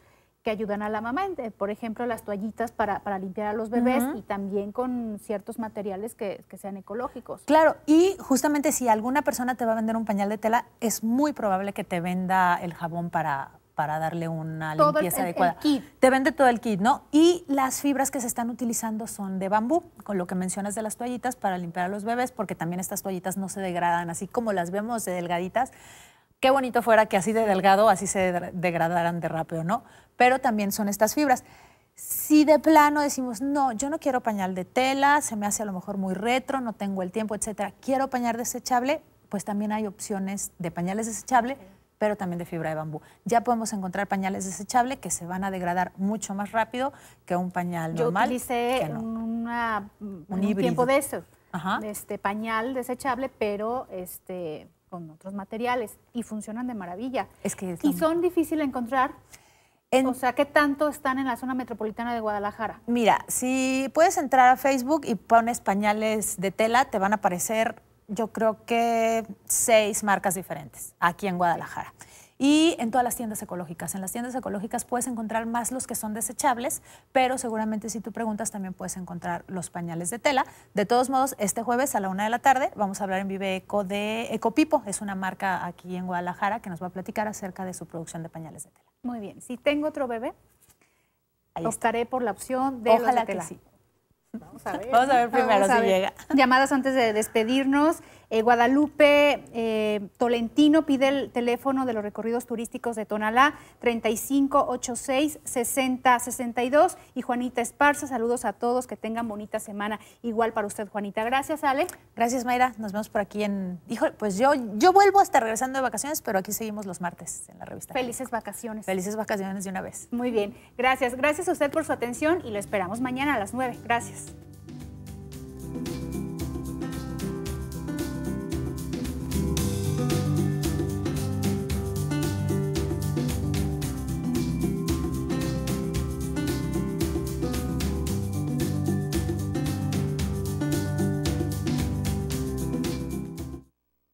que ayudan a la mamá, eh, por ejemplo, las toallitas para, para limpiar a los bebés y también con ciertos materiales que, sean ecológicos. Claro, y justamente si alguna persona te va a vender un pañal de tela, es muy probable que te venda el jabón para, para darle una limpieza adecuada. El Te vende todo el kit, ¿no? Y las fibras que se están utilizando son de bambú, con lo que mencionas de las toallitas para limpiar a los bebés, porque también estas toallitas no se degradan, así como las vemos de delgaditas qué bonito fuera que así de delgado, así se degradaran de rápido, ¿no? Pero también son estas fibras. Si de plano decimos, no, yo no quiero pañal de tela, se me hace a lo mejor muy retro, no tengo el tiempo, etcétera, quiero pañal desechable, pues también hay opciones de pañales desechable, pero también de fibra de bambú. Ya podemos encontrar pañales desechables que se van a degradar mucho más rápido que un pañal normal. Yo utilicé una, un, un tiempo de eso, este pañal desechable, pero este con otros materiales y funcionan de maravilla. Es que y son difícil de encontrar. O sea, ¿qué tanto están en la zona metropolitana de Guadalajara? Mira, si puedes entrar a Facebook y pones pañales de tela, te van a aparecer yo creo que seis marcas diferentes aquí en Guadalajara y en todas las tiendas ecológicas. En las tiendas ecológicas puedes encontrar más los que son desechables, pero seguramente si tú preguntas también puedes encontrar los pañales de tela. De todos modos, este jueves a la una de la tarde vamos a hablar en Vive Eco de Ecopipo, es una marca aquí en Guadalajara que nos va a platicar acerca de su producción de pañales de tela. Muy bien, si tengo otro bebé, estaré por la opción de Ojalá tela. Vamos a ver. primero si llega. Llamadas antes de despedirnos. Eh, Guadalupe eh, Tolentino pide el teléfono de los recorridos turísticos de Tonalá, 3586-6062. Y Juanita Esparza, saludos a todos, que tengan bonita semana. Igual para usted, Juanita. Gracias, Ale. Gracias, Mayra. Nos vemos por aquí en... Híjole, pues yo, yo vuelvo hasta regresando de vacaciones, pero aquí seguimos los martes en la revista. Felices vacaciones. Felices vacaciones de una vez. Muy bien. Gracias. Gracias a usted por su atención y lo esperamos mañana a las 9. Gracias.